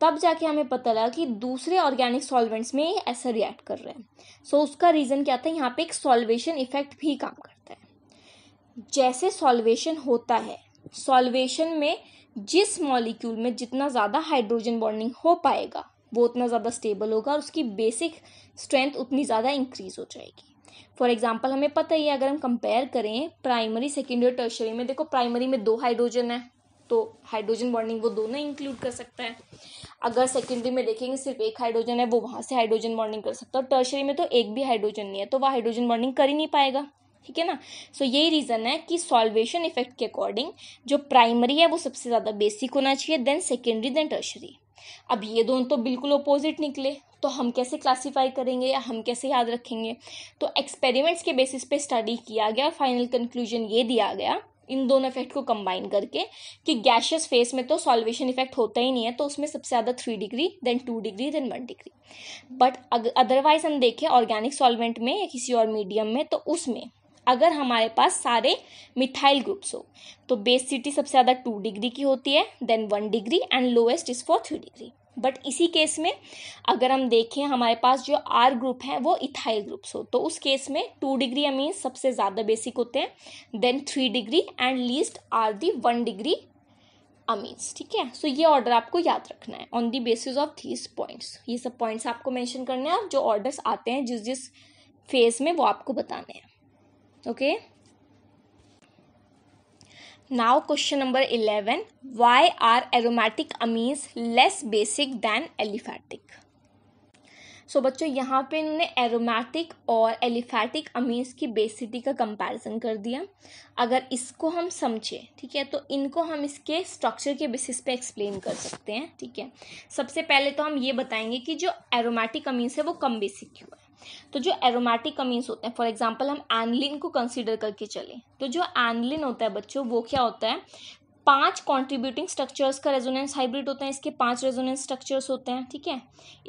तब जाके हमें पता लगा कि दूसरे ऑर्गेनिक सॉल्वेंट्स में ये ऐसा रिएक्ट कर रहे हैं सो so, उसका रीज़न क्या था यहाँ पे एक सॉल्वेशन इफेक्ट भी काम करता है जैसे सॉल्वेशन होता है सॉल्वेशन में जिस मॉलिक्यूल में जितना ज़्यादा हाइड्रोजन बॉन्डिंग हो पाएगा वो उतना ज़्यादा स्टेबल होगा और उसकी बेसिक स्ट्रेंथ उतनी ज़्यादा इंक्रीज हो जाएगी फॉर एग्जाम्पल हमें पता ही है अगर हम कंपेयर करें प्राइमरी सेकेंडरी टर्शरी में देखो प्राइमरी में दो हाइड्रोजन है तो हाइड्रोजन बॉन्डिंग वो दोनों इंक्लूड कर सकता है अगर सेकेंडरी में देखेंगे सिर्फ एक हाइड्रोजन है वो वहाँ से हाइड्रोजन बॉन्डिंग कर सकता है और टर्शरी में तो एक भी हाइड्रोजन नहीं है तो वह हाइड्रोजन बॉन्डिंग कर ही नहीं पाएगा ठीक है ना सो so, यही रीज़न है कि सॉल्वेशन इफेक्ट के अकॉर्डिंग जो प्राइमरी है वो सबसे ज़्यादा बेसिक होना चाहिए देन सेकेंडरी देन टर्शरी अब ये दोनों तो बिल्कुल अपोजिट निकले तो हम कैसे क्लासीफाई करेंगे या हम कैसे याद रखेंगे तो एक्सपेरिमेंट्स के बेसिस पे स्टडी किया गया फाइनल कंक्लूजन ये दिया गया इन दोनों इफेक्ट को कंबाइन करके कि गैशियस फेस में तो सॉल्वेशन इफेक्ट होता ही नहीं है तो उसमें सबसे ज़्यादा three degree then two degree then one degree but otherwise हम देखें ऑर्गेनिक सॉल्वेंट में या किसी और मीडियम में तो उसमें अगर हमारे पास सारे मिथाइल ग्रुप्स हो तो बेसिटी सबसे ज़्यादा टू डिग्री की होती है then one degree and lowest is for three degree but इसी केस में अगर हम देखें हमारे पास जो आर ग्रुप हैं वो इथाइल ग्रुप्स हो तो उस केस में टू डिग्री अमीन सबसे ज़्यादा बेसिक होते हैं then three degree and least are the one degree amines ठीक है सो ये ऑर्डर आपको याद रखना है on the basis of these points ये सब पॉइंट्स आपको मेंशन करने हैं और जो ऑर्डर्स आते हैं जिस जिस फेज में वो आपको बताने हैं okay now question number eleven why are aromatic amines less basic than aliphatic so so, बच्चों यहाँ पे इन्होंने एरोमेटिक और एलिफैटिक अमीज की बेसिटी का कंपैरिजन कर दिया अगर इसको हम समझें ठीक है तो इनको हम इसके स्ट्रक्चर के बेसिस पे एक्सप्लेन कर सकते हैं ठीक है सबसे पहले तो हम ये बताएंगे कि जो एरोमेटिक अमीज है वो कम बेसिक क्यों है तो जो एरोमेटिक अमीन्स होते हैं फॉर एग्जाम्पल हम एनलिन को कंसिडर करके चले तो जो एनलिन होता है बच्चों वो क्या होता है पांच कंट्रीब्यूटिंग स्ट्रक्चर्स का रेजोनेंस हाइब्रिड होता है इसके पांच रेजोनेंस स्ट्रक्चर्स होते हैं ठीक है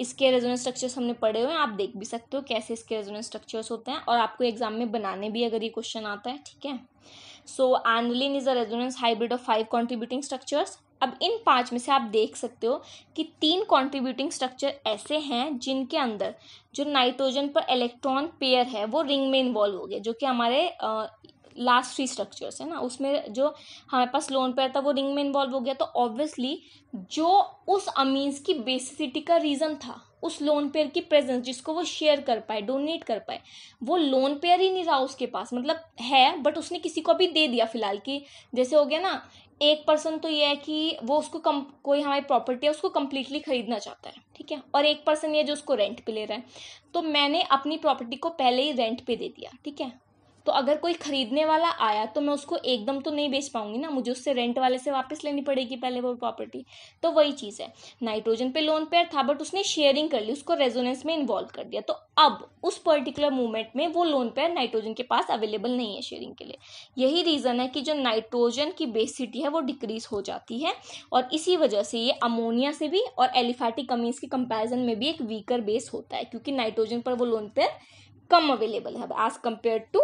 इसके रेजोनेंस स्ट्रक्चर्स हमने पढ़े हुए हैं आप देख भी सकते हो कैसे इसके रेजोनेंस स्ट्रक्चर्स होते हैं और आपको एग्जाम में बनाने भी अगर ये क्वेश्चन आता है ठीक है so aniline is a resonance hybrid of five contributing structures अब इन पांच में से आप देख सकते हो कि तीन कंट्रीब्यूटिंग स्ट्रक्चर ऐसे हैं जिनके अंदर जो नाइट्रोजन पर इलेक्ट्रॉन पेयर है वो रिंग में इन्वॉल्व हो गया जो कि हमारे लास्ट थ्री स्ट्रक्चर्स है ना उसमें जो हमारे पास लोन पेयर था वो रिंग में इन्वॉल्व हो गया तो ऑब्वियसली जो उस अमीन्स की बेसिसिटी का रीज़न था उस लोन पेयर की प्रेजेंस जिसको वो शेयर कर पाए डोनेट कर पाए वो लोन पेयर ही नहीं रहा उसके पास मतलब है बट उसने किसी को भी दे दिया फिलहाल कि जैसे हो गया ना एक पर्सन तो ये है कि वो उसको कम कोई हमारी प्रॉपर्टी है उसको कम्प्लीटली खरीदना चाहता है ठीक है और एक पर्सन ये जो उसको रेंट पे ले रहा है तो मैंने अपनी प्रॉपर्टी को पहले ही रेंट पे दे दिया ठीक है तो अगर कोई ख़रीदने वाला आया तो मैं उसको एकदम तो नहीं बेच पाऊंगी ना मुझे उससे रेंट वाले से वापस लेनी पड़ेगी पहले वो प्रॉपर्टी तो वही चीज़ है नाइट्रोजन पे लोन पेयर था बट उसने शेयरिंग कर ली उसको रेजोनेंस में इन्वॉल्व कर दिया तो अब उस पर्टिकुलर मूवमेंट में वो लोन पेयर नाइट्रोजन के पास अवेलेबल नहीं है शेयरिंग के लिए यही रीज़न है कि जो नाइट्रोजन की बेसिटी है वो डिक्रीज हो जाती है और इसी वजह से ये अमोनिया से भी और एलिफैटिक कमीज के कंपेरिजन में भी एक वीकर बेस होता है क्योंकि नाइट्रोजन पर वो लोन पेयर कम अवेलेबल है as compare to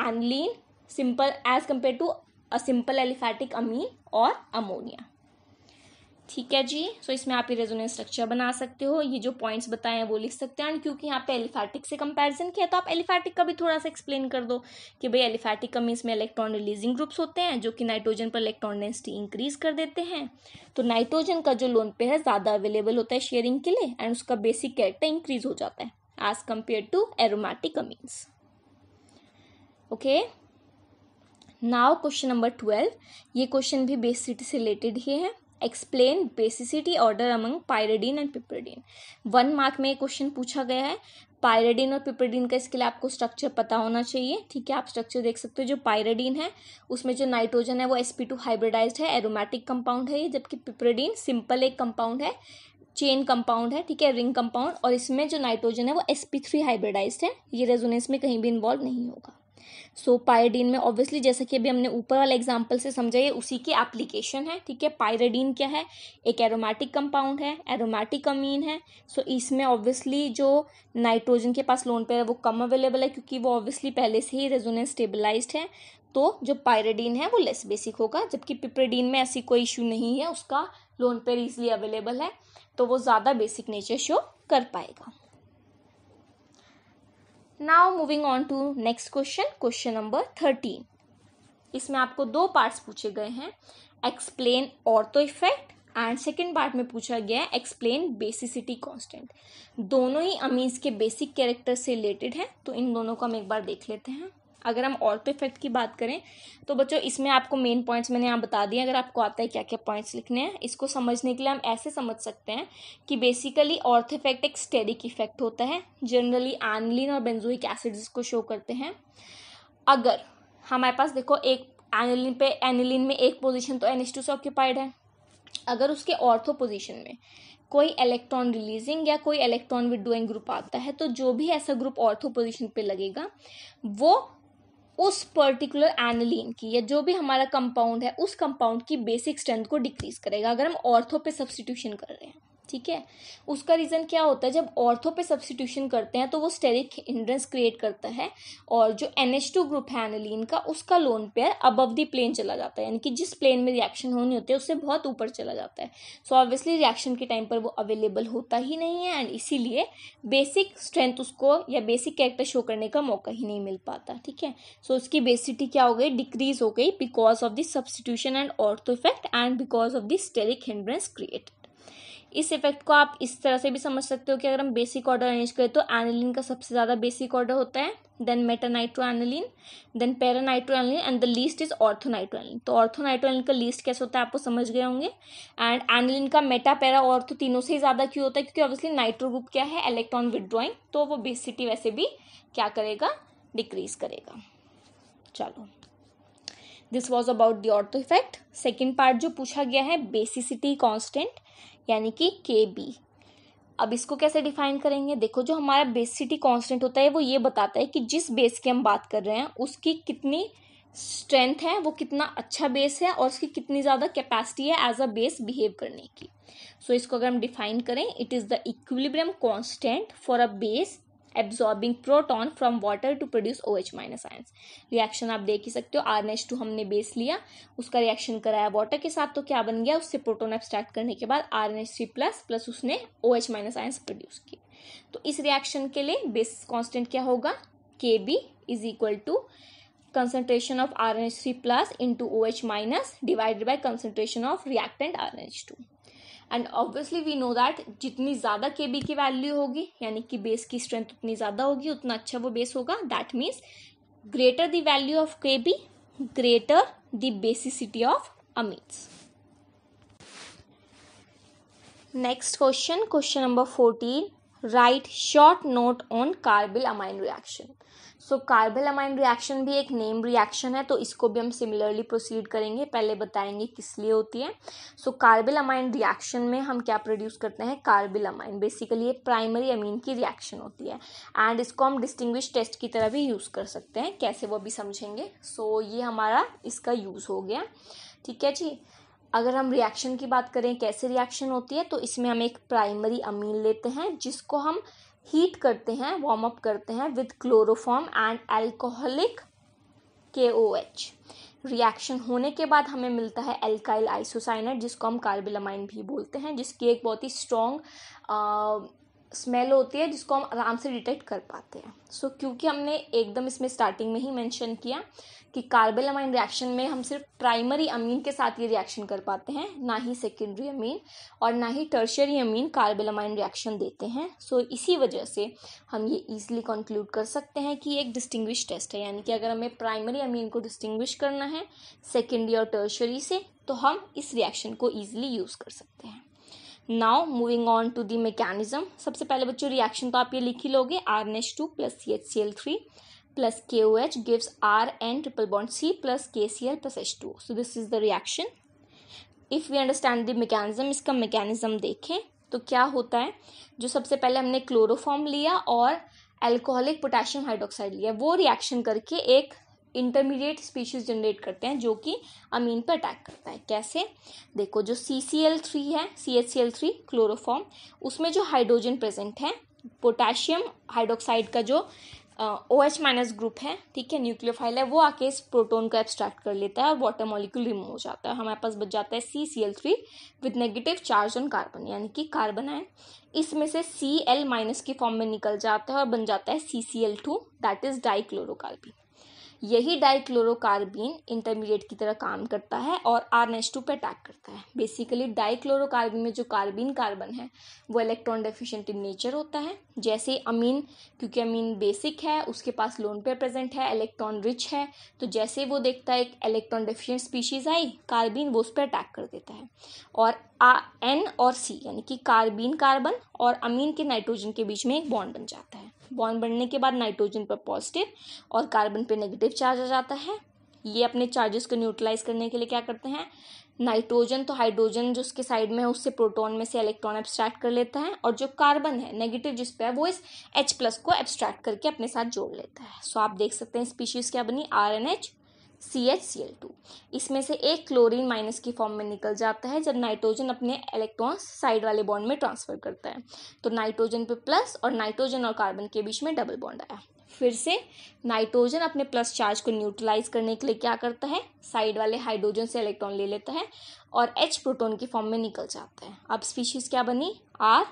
aniline simple as compare to a simple aliphatic amine और अमोनिया ठीक है जी सो so, इसमें आप ये रेजोनेंस स्ट्रक्चर बना सकते हो ये जो पॉइंट्स बताए हैं वो लिख सकते हैं एंड क्योंकि यहाँ पे एलिफैटिक से कंपैरिजन किया तो आप एलिफैटिक का भी थोड़ा सा एक्सप्लेन कर दो कि भाई एलिफैटिक का मीन्स में इलेक्ट्रॉन रिलीजिंग ग्रुप्स होते हैं जो कि नाइट्रोजन पर इलेक्ट्रॉन डेंसिटी इंक्रीज कर देते हैं तो नाइट्रोजन का जो लोन पे है ज़्यादा अवेलेबल होता है शेयरिंग के लिए एंड उसका बेसिक कैरेक्टर इंक्रीज हो जाता है as compare to aromatic amines okay now question number twelve ये क्वेश्चन भी बेसिसिटी से रिलेटेड ही है explain basicity order among pyridine and piperidine one mark में ये क्वेश्चन पूछा गया है पायरेडीन और पिपरडीन का इसके लिए आपको स्ट्रक्चर पता होना चाहिए ठीक है आप स्ट्रक्चर देख सकते हो जो पायरेडीन है उसमें जो नाइट्रोजन है वो sp2 टू हाइब्रिडाइज है एरोमेटिक कंपाउंड है ये जबकि पिपरडीन सिंपल एक कंपाउंड है चेन कंपाउंड है ठीक है रिंग कंपाउंड और इसमें जो नाइट्रोजन है वो sp3 थ्री हाइब्रेडाइज है ये रेजोनेंस में कहीं भी इन्वॉल्व नहीं होगा सो so, पायरडीन में ऑब्वियसली जैसा कि अभी हमने ऊपर वाला एग्जाम्पल से समझा ये उसी की एप्लीकेशन है ठीक है पायरडीन क्या है एक एरोमेटिक कंपाउंड है एरोमेटिक अमीन है सो so, इसमें ऑब्वियसली जो नाइट्रोजन के पास लोन पेयर है वो कम अवेलेबल है क्योंकि वो ऑब्वियसली पहले से ही रेजोनेंस स्टेबलाइज है तो जो पायरेडीन है वो लेस बेसिक होगा जबकि पिपरेडीन में ऐसी कोई इश्यू नहीं है उसका लोन पेयर इजली अवेलेबल है तो वो ज़्यादा बेसिक नेचर शो कर पाएगा now moving on to next question question number thirteen इसमें आपको दो पार्ट्स पूछे गए हैं explain ortho effect and second part में पूछा गया है एक्सप्लेन बेसिसिटी कॉन्स्टेंट दोनों ही अमीज के बेसिक कैरेक्टर से रिलेटेड हैं तो इन दोनों को हम एक बार देख लेते हैं अगर हम ऑर्थो तो इफेक्ट की बात करें तो बच्चों इसमें आपको मेन पॉइंट्स मैंने यहाँ बता दिए अगर आपको आता है क्या क्या पॉइंट्स लिखने हैं इसको समझने के लिए हम ऐसे समझ सकते हैं कि बेसिकली ऑर्थो इफेक्ट एक स्टेडिक इफेक्ट होता है जनरली एनलिन और बेंजोइक एसिड इसको शो करते हैं अगर हमारे पास देखो एक एनिलिन पे एनिलिन में एक पोजिशन तो एन से ऑक्यूपाइड है अगर उसके ऑर्थो पोजिशन में कोई इलेक्ट्रॉन रिलीजिंग या कोई इलेक्ट्रॉन विड्रोइंग ग्रुप आता है तो जो भी ऐसा ग्रुप ऑर्थो पोजिशन पे लगेगा वो उस पर्टिकुलर एनिलीन की या जो भी हमारा कंपाउंड है उस कंपाउंड की बेसिक स्ट्रेंथ को डिक्रीज करेगा अगर हम ऑर्थो पे सब्सटीट्यूशन कर रहे हैं ठीक है उसका रीज़न क्या होता है जब ऑर्थो पे सब्सटीट्यूशन करते हैं तो वो स्टेरिक हिंड्रेंस क्रिएट करता है और जो एन एच टू ग्रुप है एनिलीन का उसका lone pair above the plane चला जाता है यानी कि जिस प्लेन में रिएक्शन होनी होती है उससे बहुत ऊपर चला जाता है सो ऑब्वियसली रिएक्शन के टाइम पर वो अवेलेबल होता ही नहीं है एंड इसीलिए बेसिक स्ट्रेंथ उसको या बेसिक कैरेक्टर शो करने का मौका ही नहीं मिल पाता ठीक है सो so, उसकी बेसिटी क्या हो गई डिक्रीज हो गई because of this substitution and ortho effect and because of this steric hindrance create इस इफेक्ट को आप इस तरह से भी समझ सकते हो कि अगर हम बेसिक ऑर्डर अरेंज करें तो एनिलिन का सबसे ज़्यादा बेसिक ऑर्डर होता है then metanitro aniline then paranitro aniline and the least is orthonitro aniline तो ऑर्थोनाइट्रो एनिलिन का लीस्ट कैसे होता है आपको समझ गए होंगे एंड एनिलिन का मेटा पैरा ऑर्थो तीनों से ही ज़्यादा क्यों होता है क्योंकि ऑब्वियसली नाइट्रो ग्रुप क्या है इलेक्ट्रॉन विदड्रॉइंग तो वो बेसिटी वैसे भी क्या करेगा डिक्रीज करेगा चलो this was about the ortho effect second part जो पूछा गया है बेसिसिटी कॉन्स्टेंट यानी कि के बी अब इसको कैसे डिफाइन करेंगे देखो जो हमारा बेसिटी कॉन्स्टेंट होता है वो ये बताता है कि जिस बेस की हम बात कर रहे हैं उसकी कितनी स्ट्रेंथ है वो कितना अच्छा बेस है और उसकी कितनी ज़्यादा कैपेसिटी है एज अ बेस बिहेव करने की सो so, इसको अगर हम डिफाइन करें it is the equilibrium constant for a base absorbing proton from water to produce O H minus ions reaction आप देख ही सकते हो आर एच टू हमने बेस लिया उसका रिएक्शन कराया वाटर के साथ तो क्या बन गया उससे प्रोटोन एब्स्ट्रैक्ट करने के बाद R N H C plus plus उसने O H minus ions produce किए तो इस रिएक्शन के लिए बेस कॉन्स्टेंट क्या होगा K B is equal to of R H into O RNH3 minus divided by minus of reactant R N H two and obviously we know that जितनी ज़्यादा के बी की वैल्यू होगी यानी कि बेस की स्ट्रेंथ उतनी ज़्यादा होगी उतना अच्छा वो बेस होगा that means greater the value of K B greater the basicity of amines next question question number fourteen write short note on carbylamine reaction so carbylamine reaction भी एक नेम रिएक्शन है तो इसको भी हम similarly proceed करेंगे पहले बताएंगे किस लिए होती है सो कार्बेलामाइन रिएक्शन में हम क्या प्रोड्यूस करते हैं कार्बेलामाइन बेसिकली ये प्राइमरी अमीन की रिएक्शन होती है एंड इसको हम डिस्टिंग्विश टेस्ट की तरह भी यूज़ कर सकते हैं कैसे वो भी समझेंगे सो so, ये हमारा इसका यूज़ हो गया ठीक है जी अगर हम रिएक्शन की बात करें कैसे रिएक्शन होती है तो इसमें हम एक प्राइमरी अमीन लेते हैं जिसको हम हीट करते हैं वार्म अप करते हैं विद क्लोरोफॉर्म एंड एल्कोहलिक के ओ एच रिएक्शन होने के बाद हमें मिलता है एल्काइल आइसोसाइनेट जिसको हम कार्बिलमाइन भी बोलते हैं जिसकी एक बहुत ही स्ट्रॉन्ग स्मेल होती है जिसको हम आराम से डिटेक्ट कर पाते हैं सो so, क्योंकि हमने एकदम इसमें स्टार्टिंग में ही मेंशन किया कि कार्बेलामाइन रिएक्शन में हम सिर्फ प्राइमरी अमीन के साथ ये रिएक्शन कर पाते हैं ना ही सेकेंडरी अमीन और ना ही टर्शरी अमीन कार्बेलामाइन रिएक्शन देते हैं सो so, इसी वजह से हम ये ईजिली कंक्लूड कर सकते हैं कि एक डिस्टिंग्विश टेस्ट है यानी कि अगर हमें प्राइमरी अमीन को डिस्टिंग्विश करना है सेकेंडरी और टर्शरी से तो हम इस रिएक्शन को ईजिली यूज़ कर सकते हैं now moving on to the mechanism सबसे पहले बच्चों रिएक्शन तो आप ये लिख ही लोगे R N H two plus C H C L three plus K O H gives R N triple bond C plus K C L plus H two so this is the reaction if we understand the mechanism इसका mechanism देखें तो क्या होता है जो सबसे पहले हमने क्लोरोफॉर्म लिया और एल्कोहलिक पोटेशियम हाइड्रोक्साइड लिया वो रिएक्शन करके एक इंटरमीडिएट स्पीशीज जनरेट करते हैं जो कि अमीन पर अटैक करता है कैसे देखो जो सी सी एल थ्री है C H C L three chloroform उसमें जो हाइड्रोजन प्रेजेंट है पोटेशियम हाइड्रोक्साइड का जो ओ एच माइनस ग्रुप है ठीक है न्यूक्लियोफाइल है वो आके इस प्रोटोन को एब्स्ट्रैक्ट कर लेता है और वाटर मॉलिक्यूल रिमूव हो जाता है हमारे पास बच जाता है C C L three with negative charge on carbon यानी कि कार्बन आयन इसमें से सी एल माइनस के फॉर्म में निकल जाता है और बन जाता है C C L two that is di dichlorocarbene यही डाइक्लोरोकार्बिन इंटरमीडिएट की तरह काम करता है और आर एच टू पर अटैक करता है बेसिकली डाइक्लोरोकार्बिन में जो कार्बिन कार्बन है वो इलेक्ट्रॉन डेफिशिएंट इन नेचर होता है जैसे अमीन क्योंकि अमीन बेसिक है उसके पास लोन पे प्रेजेंट है इलेक्ट्रॉन रिच है तो जैसे वो देखता है एक इलेक्ट्रॉन डेफिशिएंट स्पीशीज आई कार्बिन वो उस पर अटैक कर देता है और आ, एन और सी यानी कि कार्बिन कार्बन और अमीन के नाइट्रोजन के बीच में एक बॉन्ड बन जाता है बॉन्ड बनने के बाद नाइट्रोजन पर पॉजिटिव और कार्बन पे नेगेटिव चार्ज आ जाता है ये अपने चार्जेस को न्यूट्रलाइज करने के लिए क्या करते हैं नाइट्रोजन तो हाइड्रोजन जो उसके साइड में है उससे प्रोटॉन में से इलेक्ट्रॉन एब्स्ट्रैक्ट कर लेता है और जो कार्बन है नेगेटिव जिस पे है वो इस एच प्लस को एब्स्ट्रैक्ट करके अपने साथ जोड़ लेता है सो आप देख सकते हैं स्पीशीज़ क्या बनी R N H C H C L two इसमें से एक क्लोरीन माइनस की फॉर्म में निकल जाता है जब नाइट्रोजन अपने इलेक्ट्रॉन साइड वाले बॉन्ड में ट्रांसफर करता है तो नाइट्रोजन पे प्लस और नाइट्रोजन और कार्बन के बीच में डबल बॉन्ड आया फिर से नाइट्रोजन अपने प्लस चार्ज को न्यूट्रलाइज करने के लिए क्या करता है साइड वाले हाइड्रोजन से इलेक्ट्रॉन ले लेता है और एच प्रोटोन की फॉर्म में निकल जाता है अब स्पीशीज क्या बनी R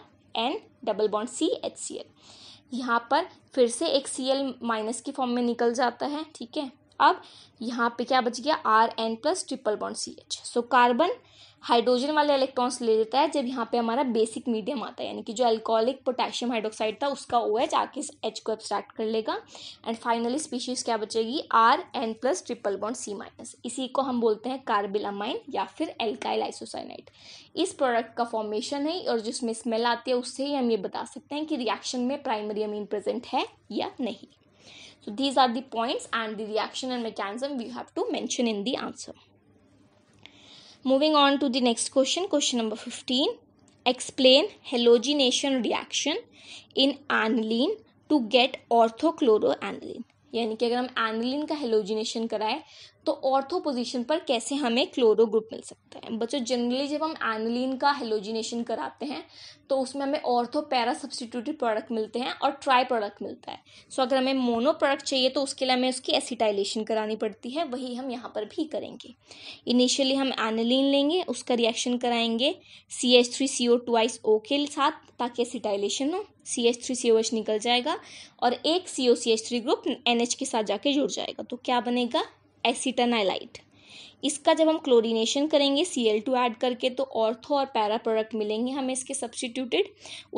N double bond C H C L यहाँ पर फिर से एक सी एल माइनस की फॉर्म में निकल जाता है ठीक है अब यहाँ पे क्या बच गया R N plus triple bond C H so carbon hydrogen वाले इलेक्ट्रॉन्स ले लेता है जब यहाँ पे हमारा बेसिक मीडियम आता है यानी कि जो अल्कोहलिक पोटेशियम हाइड्रोक्साइड था उसका ओ एच आके इस एच को एब्स्ट्रैक्ट कर लेगा एंड फाइनली स्पीशीज क्या बचेगी R N plus triple bond C minus इसी को हम बोलते हैं कार्बिलामाइन या फिर एल्काइल आइसोसाइनाइट इस प्रोडक्ट का फॉर्मेशन है और जिसमें स्मेल आती है उससे ही हम ये बता सकते हैं कि रिएक्शन में प्राइमरी अमीन प्रेजेंट है या नहीं So these are the points and the reaction and mechanism we have to mention in the answer. Moving on to the next question, question number 15. Explain halogenation reaction in aniline to get orthochloroaniline. यानी कि अगर हम aniline का halogenation कराएं तो ortho position पर कैसे हमें क्लोरो ग्रुप मिल सकता है बच्चों जनरली जब हम एनिलीन का हेलोजिनेशन कराते हैं तो उसमें हमें ऑर्थो पैरा सब्सटीट्यूटेड प्रोडक्ट मिलते हैं और ट्राई प्रोडक्ट मिलता है सो अगर हमें मोनो प्रोडक्ट चाहिए तो उसके लिए हमें उसकी एसिटाइलेशन करानी पड़ती है वही हम यहाँ पर भी करेंगे इनिशियली हम एनिलीन लेंगे उसका रिएक्शन कराएंगे C H three C O twice O के साथ ताकि एसिटाइलेशन हो C H three C O H निकल जाएगा और एक C O C H three group N H के साथ जाके जुड़ जाएगा तो क्या बनेगा एसीटनाइलाइट इसका जब हम क्लोरीनेशन करेंगे सी एल टू ऐड करके तो ऑर्थो और पैरा प्रोडक्ट मिलेंगे हमें इसके सब्सटीट्यूटेड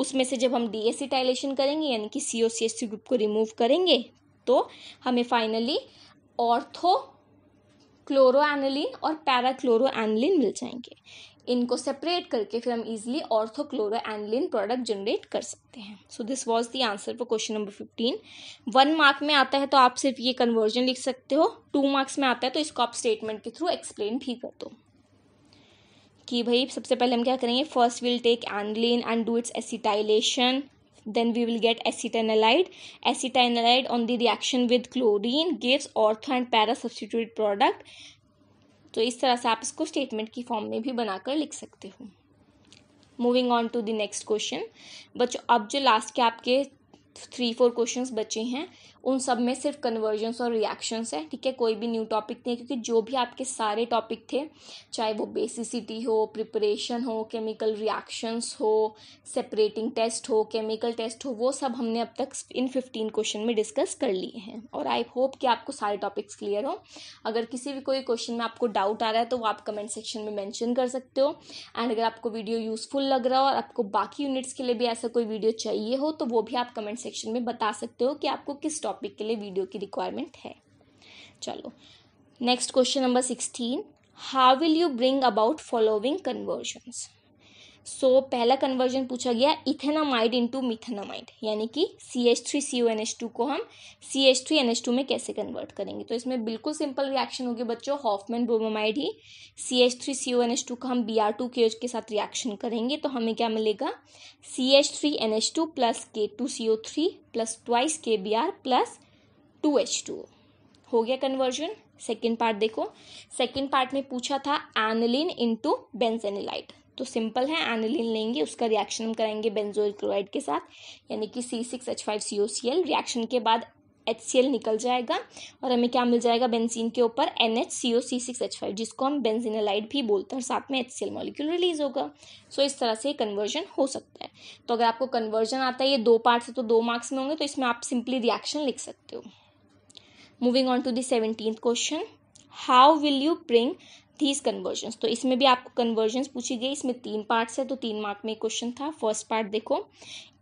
उसमें से जब हम डी एसिटाइलेशन करेंगे यानी कि C O C S group को रिमूव करेंगे तो हमें फाइनली ऑर्थो क्लोरो एनिलीन और पैरा क्लोरो एनिलीन मिल जाएंगे इनको सेपरेट करके फिर हम easily orthochloro aniline product generate कर सकते हैं so this was the answer for question number fifteen one mark में आता है तो आप सिर्फ ये कन्वर्जन लिख सकते हो टू मार्क्स में आता है तो इसको आप स्टेटमेंट के थ्रू एक्सप्लेन भी कर दो कि भाई सबसे पहले हम क्या करेंगे first will take aniline and do its acetylation then we will get acetanilide acetanilide on the reaction with chlorine gives ortho and para substitute product तो इस तरह से आप इसको स्टेटमेंट की फॉर्म में भी बनाकर लिख सकते हो moving on to the next question बच्चों अब जो लास्ट के आपके थ्री फोर क्वेश्चंस बचे हैं उन सब में सिर्फ कन्वर्जन्स और रिएक्शंस हैं ठीक है कोई भी न्यू टॉपिक नहीं है क्योंकि जो भी आपके सारे टॉपिक थे चाहे वो बेसिसिटी हो प्रिपरेशन हो केमिकल रिएक्शंस हो सेपरेटिंग टेस्ट हो केमिकल टेस्ट हो वो सब हमने अब तक इन फिफ्टीन क्वेश्चन में डिस्कस कर लिए हैं और आई होप कि आपको सारे टॉपिक्स क्लियर हो अगर किसी भी कोई क्वेश्चन में आपको डाउट आ रहा है तो वो आप कमेंट सेक्शन में मैंशन कर सकते हो एंड अगर आपको वीडियो यूज़फुल लग रहा हो और आपको बाकी यूनिट्स के लिए भी ऐसा कोई वीडियो चाहिए हो तो वो भी आप कमेंट सेक्शन में बता सकते हो कि आपको किस टॉपिक टॉपिक के लिए वीडियो की रिक्वायरमेंट है चलो next question number sixteen how will you bring about following conversions so so, पहला कन्वर्जन पूछा गया इथेनामाइड इंटू मिथेनामाइड यानी कि C H three C O N H two को हम C H three N H two में कैसे convert करेंगे तो इसमें बिल्कुल सिंपल रिएक्शन होगी बच्चों हॉफमैन ब्रोमामाइड ही C H three C O N H two का हम B R two K H के साथ रिएक्शन करेंगे तो हमें क्या मिलेगा C H three N H two plus K two C O three plus twice K B R plus two H two हो गया कन्वर्जन सेकेंड पार्ट देखो सेकेंड पार्ट में पूछा था एनलिन इंटू बेंसेनिलाइट तो सिंपल है एनिलिन लेंगे उसका रिएक्शन हम कराएंगे बेंजोइल क्लोराइड के साथ यानी कि C six H five C O C L reaction के बाद एच सी एल निकल जाएगा और हमें क्या मिल जाएगा बेंजीन के ऊपर N H C O C six H five जिसको हम बेंजीनालाइड भी बोलते हैं और साथ में H C L molecule release होगा सो इस तरह से कन्वर्जन हो सकता है तो अगर आपको कन्वर्जन आता है ये दो पार्ट से तो दो मार्क्स में होंगे तो इसमें आप सिंपली रिएक्शन लिख सकते हो moving on to the seventeen question how will you bring these conversions तो इसमें भी आपको कन्वर्जन्स पूछी गई इसमें तीन पार्ट्स है तो तीन मार्क में क्वेश्चन था फर्स्ट पार्ट देखो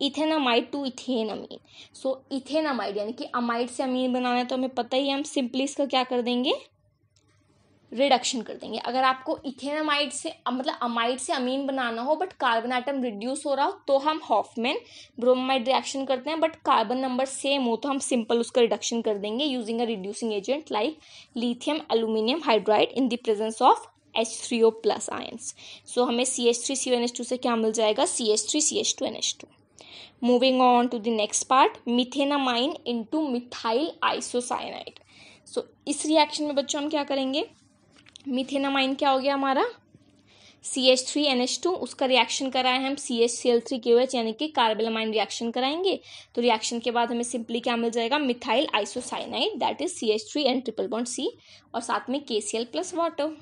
ethanamide to ethanamine so ethanamide यानी कि अमाइड से अमीन बनाना है तो हमें पता ही है हम सिंपली इसका क्या कर देंगे रिडक्शन कर देंगे अगर आपको इथेनामाइड से मतलब अमाइड से अमीन बनाना हो बट कार्बन आइटम रिड्यूस हो रहा हो तो हम हॉफमैन ब्रोमाइड रिएक्शन करते हैं बट कार्बन नंबर सेम हो तो हम सिंपल उसका रिडक्शन कर देंगे using a reducing agent like lithium aluminium hydride in the presence of H three O plus ions so हमें C H three C N H two से क्या मिल जाएगा C H three C H two N H two moving on to the next part methanamine into methyl isocyanide so इस reaction में बच्चों हम क्या करेंगे मिथेनामाइन क्या हो गया हमारा C H three N H two उसका रिएक्शन कराए हम C H C L three K H यानी कि कार्बेलामाइन रिएक्शन कराएंगे तो रिएक्शन के बाद हमें सिंपली क्या मिल जाएगा methyl isocyanide that is C H three and triple bond C और साथ में K C L plus water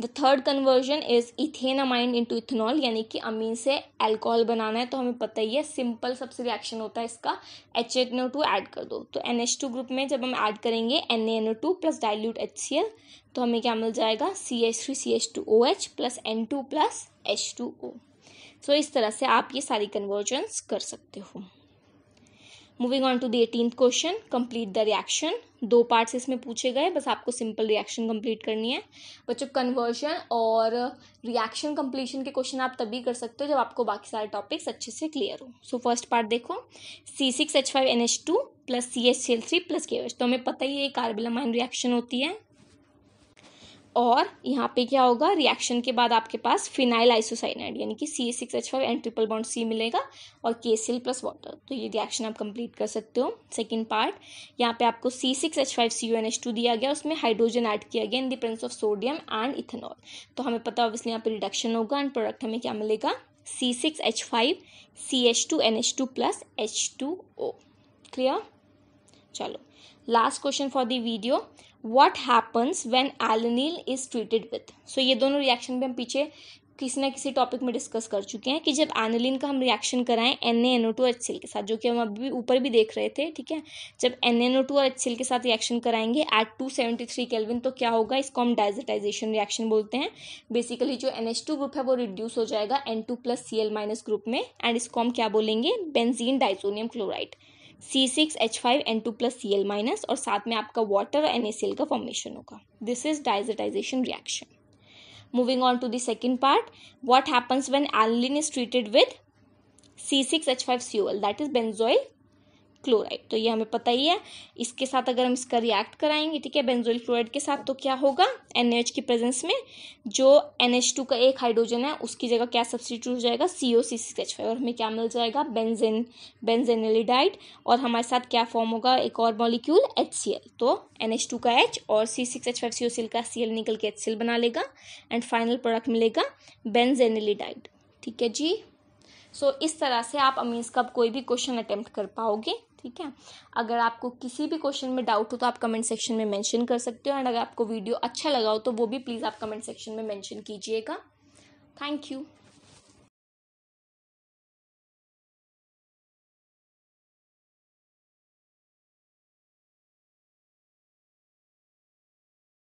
the third conversion is ethanamine into ethanol यानी कि अमीन से एल्कोहल बनाना है तो हमें पता ही है सिंपल सबसे रिएक्शन होता है इसका H H O two add कर दो तो एन एच टू ग्रुप में जब हम ऐड करेंगे N A N O two plus dilute H C L तो हमें क्या मिल जाएगा C H three C H two O H plus N two plus H two O so इस तरह से आप ये सारी कन्वर्जन्स कर सकते हो moving on to the eighteen question complete the reaction दो पार्ट्स इसमें पूछे गए बस आपको सिंपल रिएक्शन कंप्लीट करनी है बच्चों कन्वर्जन और रिएक्शन कंप्लीशन के क्वेश्चन आप तभी कर सकते हो जब आपको बाकी सारे टॉपिक्स अच्छे से क्लियर हो सो फर्स्ट पार्ट देखो C six H five N H two plus C H C L three plus K H तो हमें पता ही है कार्बिलामाइन रिएक्शन होती है और यहाँ पे क्या होगा रिएक्शन के बाद आपके पास फिनाइल आइसोसाइनाइड यानी कि C A six H five and triple bond C मिलेगा और के सी एल प्लस वाटर तो ये रिएक्शन आप कंप्लीट कर सकते हो सेकेंड पार्ट यहाँ पे आपको C six H five C U N H two दिया गया उसमें हाइड्रोजन ऐड किया गया in the presence of sodium and ethanol तो हमें पता ऑब्वियसली यहाँ पे रिडक्शन होगा एंड प्रोडक्ट हमें क्या मिलेगा C six H five C H two N H two plus H two O clear चलो last question for the video what happens when एलनील इज ट्रीटेड विथ सो ये दोनों रिएक्शन भी हम पीछे किसी ना किसी टॉपिक में डिस्कस कर चुके हैं कि जब एनिलिन का हम रिएक्शन कराएं N A NO two H Cl के साथ जो कि हम अभी ऊपर भी देख रहे थे ठीक है जब एन एनओ टू और एच सिल के साथ रिएक्शन कराएंगे at two seventy three kelvin तो क्या होगा इसको हम डाइजेटाइजेशन रिएक्शन बोलते हैं बेसिकली जो एन एच टू ग्रुप है वो रिड्यूस हो जाएगा N two plus C L minus group में एंड इसको हम क्या बोलेंगे benzene diazonium chloride C six H five N two plus C L minus और साथ में आपका water N A C L का फॉर्मेशन होगा this is diazotization reaction moving on to the second part what happens when aniline is treated with C six H five C O L that is benzoyl chloride तो ये हमें पता ही है इसके साथ अगर हम इसका रिएक्ट कराएंगे ठीक है बेंजोइल क्लोराइड के साथ तो क्या होगा एन की प्रेजेंस में जो एन का एक हाइड्रोजन है उसकी जगह क्या सब्सिट्यूट हो जाएगा सी ओ सी सी एच फाइव और हमें क्या मिल जाएगा बेंजेन बेंजेनलिडाइड और हमारे साथ क्या फॉर्म होगा एक और मॉलिक्यूल एच सी एल तो एन एच टू का एच और C six H five C O C L का सी एल निकल के एच सी एल बना लेगा एंड फाइनल प्रोडक्ट मिलेगा बेंजेनलिडाइड ठीक है जी सो so, इस तरह से आप अमीन्स का कोई भी क्वेश्चन अटेम्प्ट कर पाओगे ठीक है अगर आपको किसी भी क्वेश्चन में डाउट हो तो आप कमेंट सेक्शन में मेंशन कर सकते हो एंड अगर आपको वीडियो अच्छा लगा हो तो वो भी प्लीज़ आप कमेंट सेक्शन में मेंशन कीजिएगा थैंक यू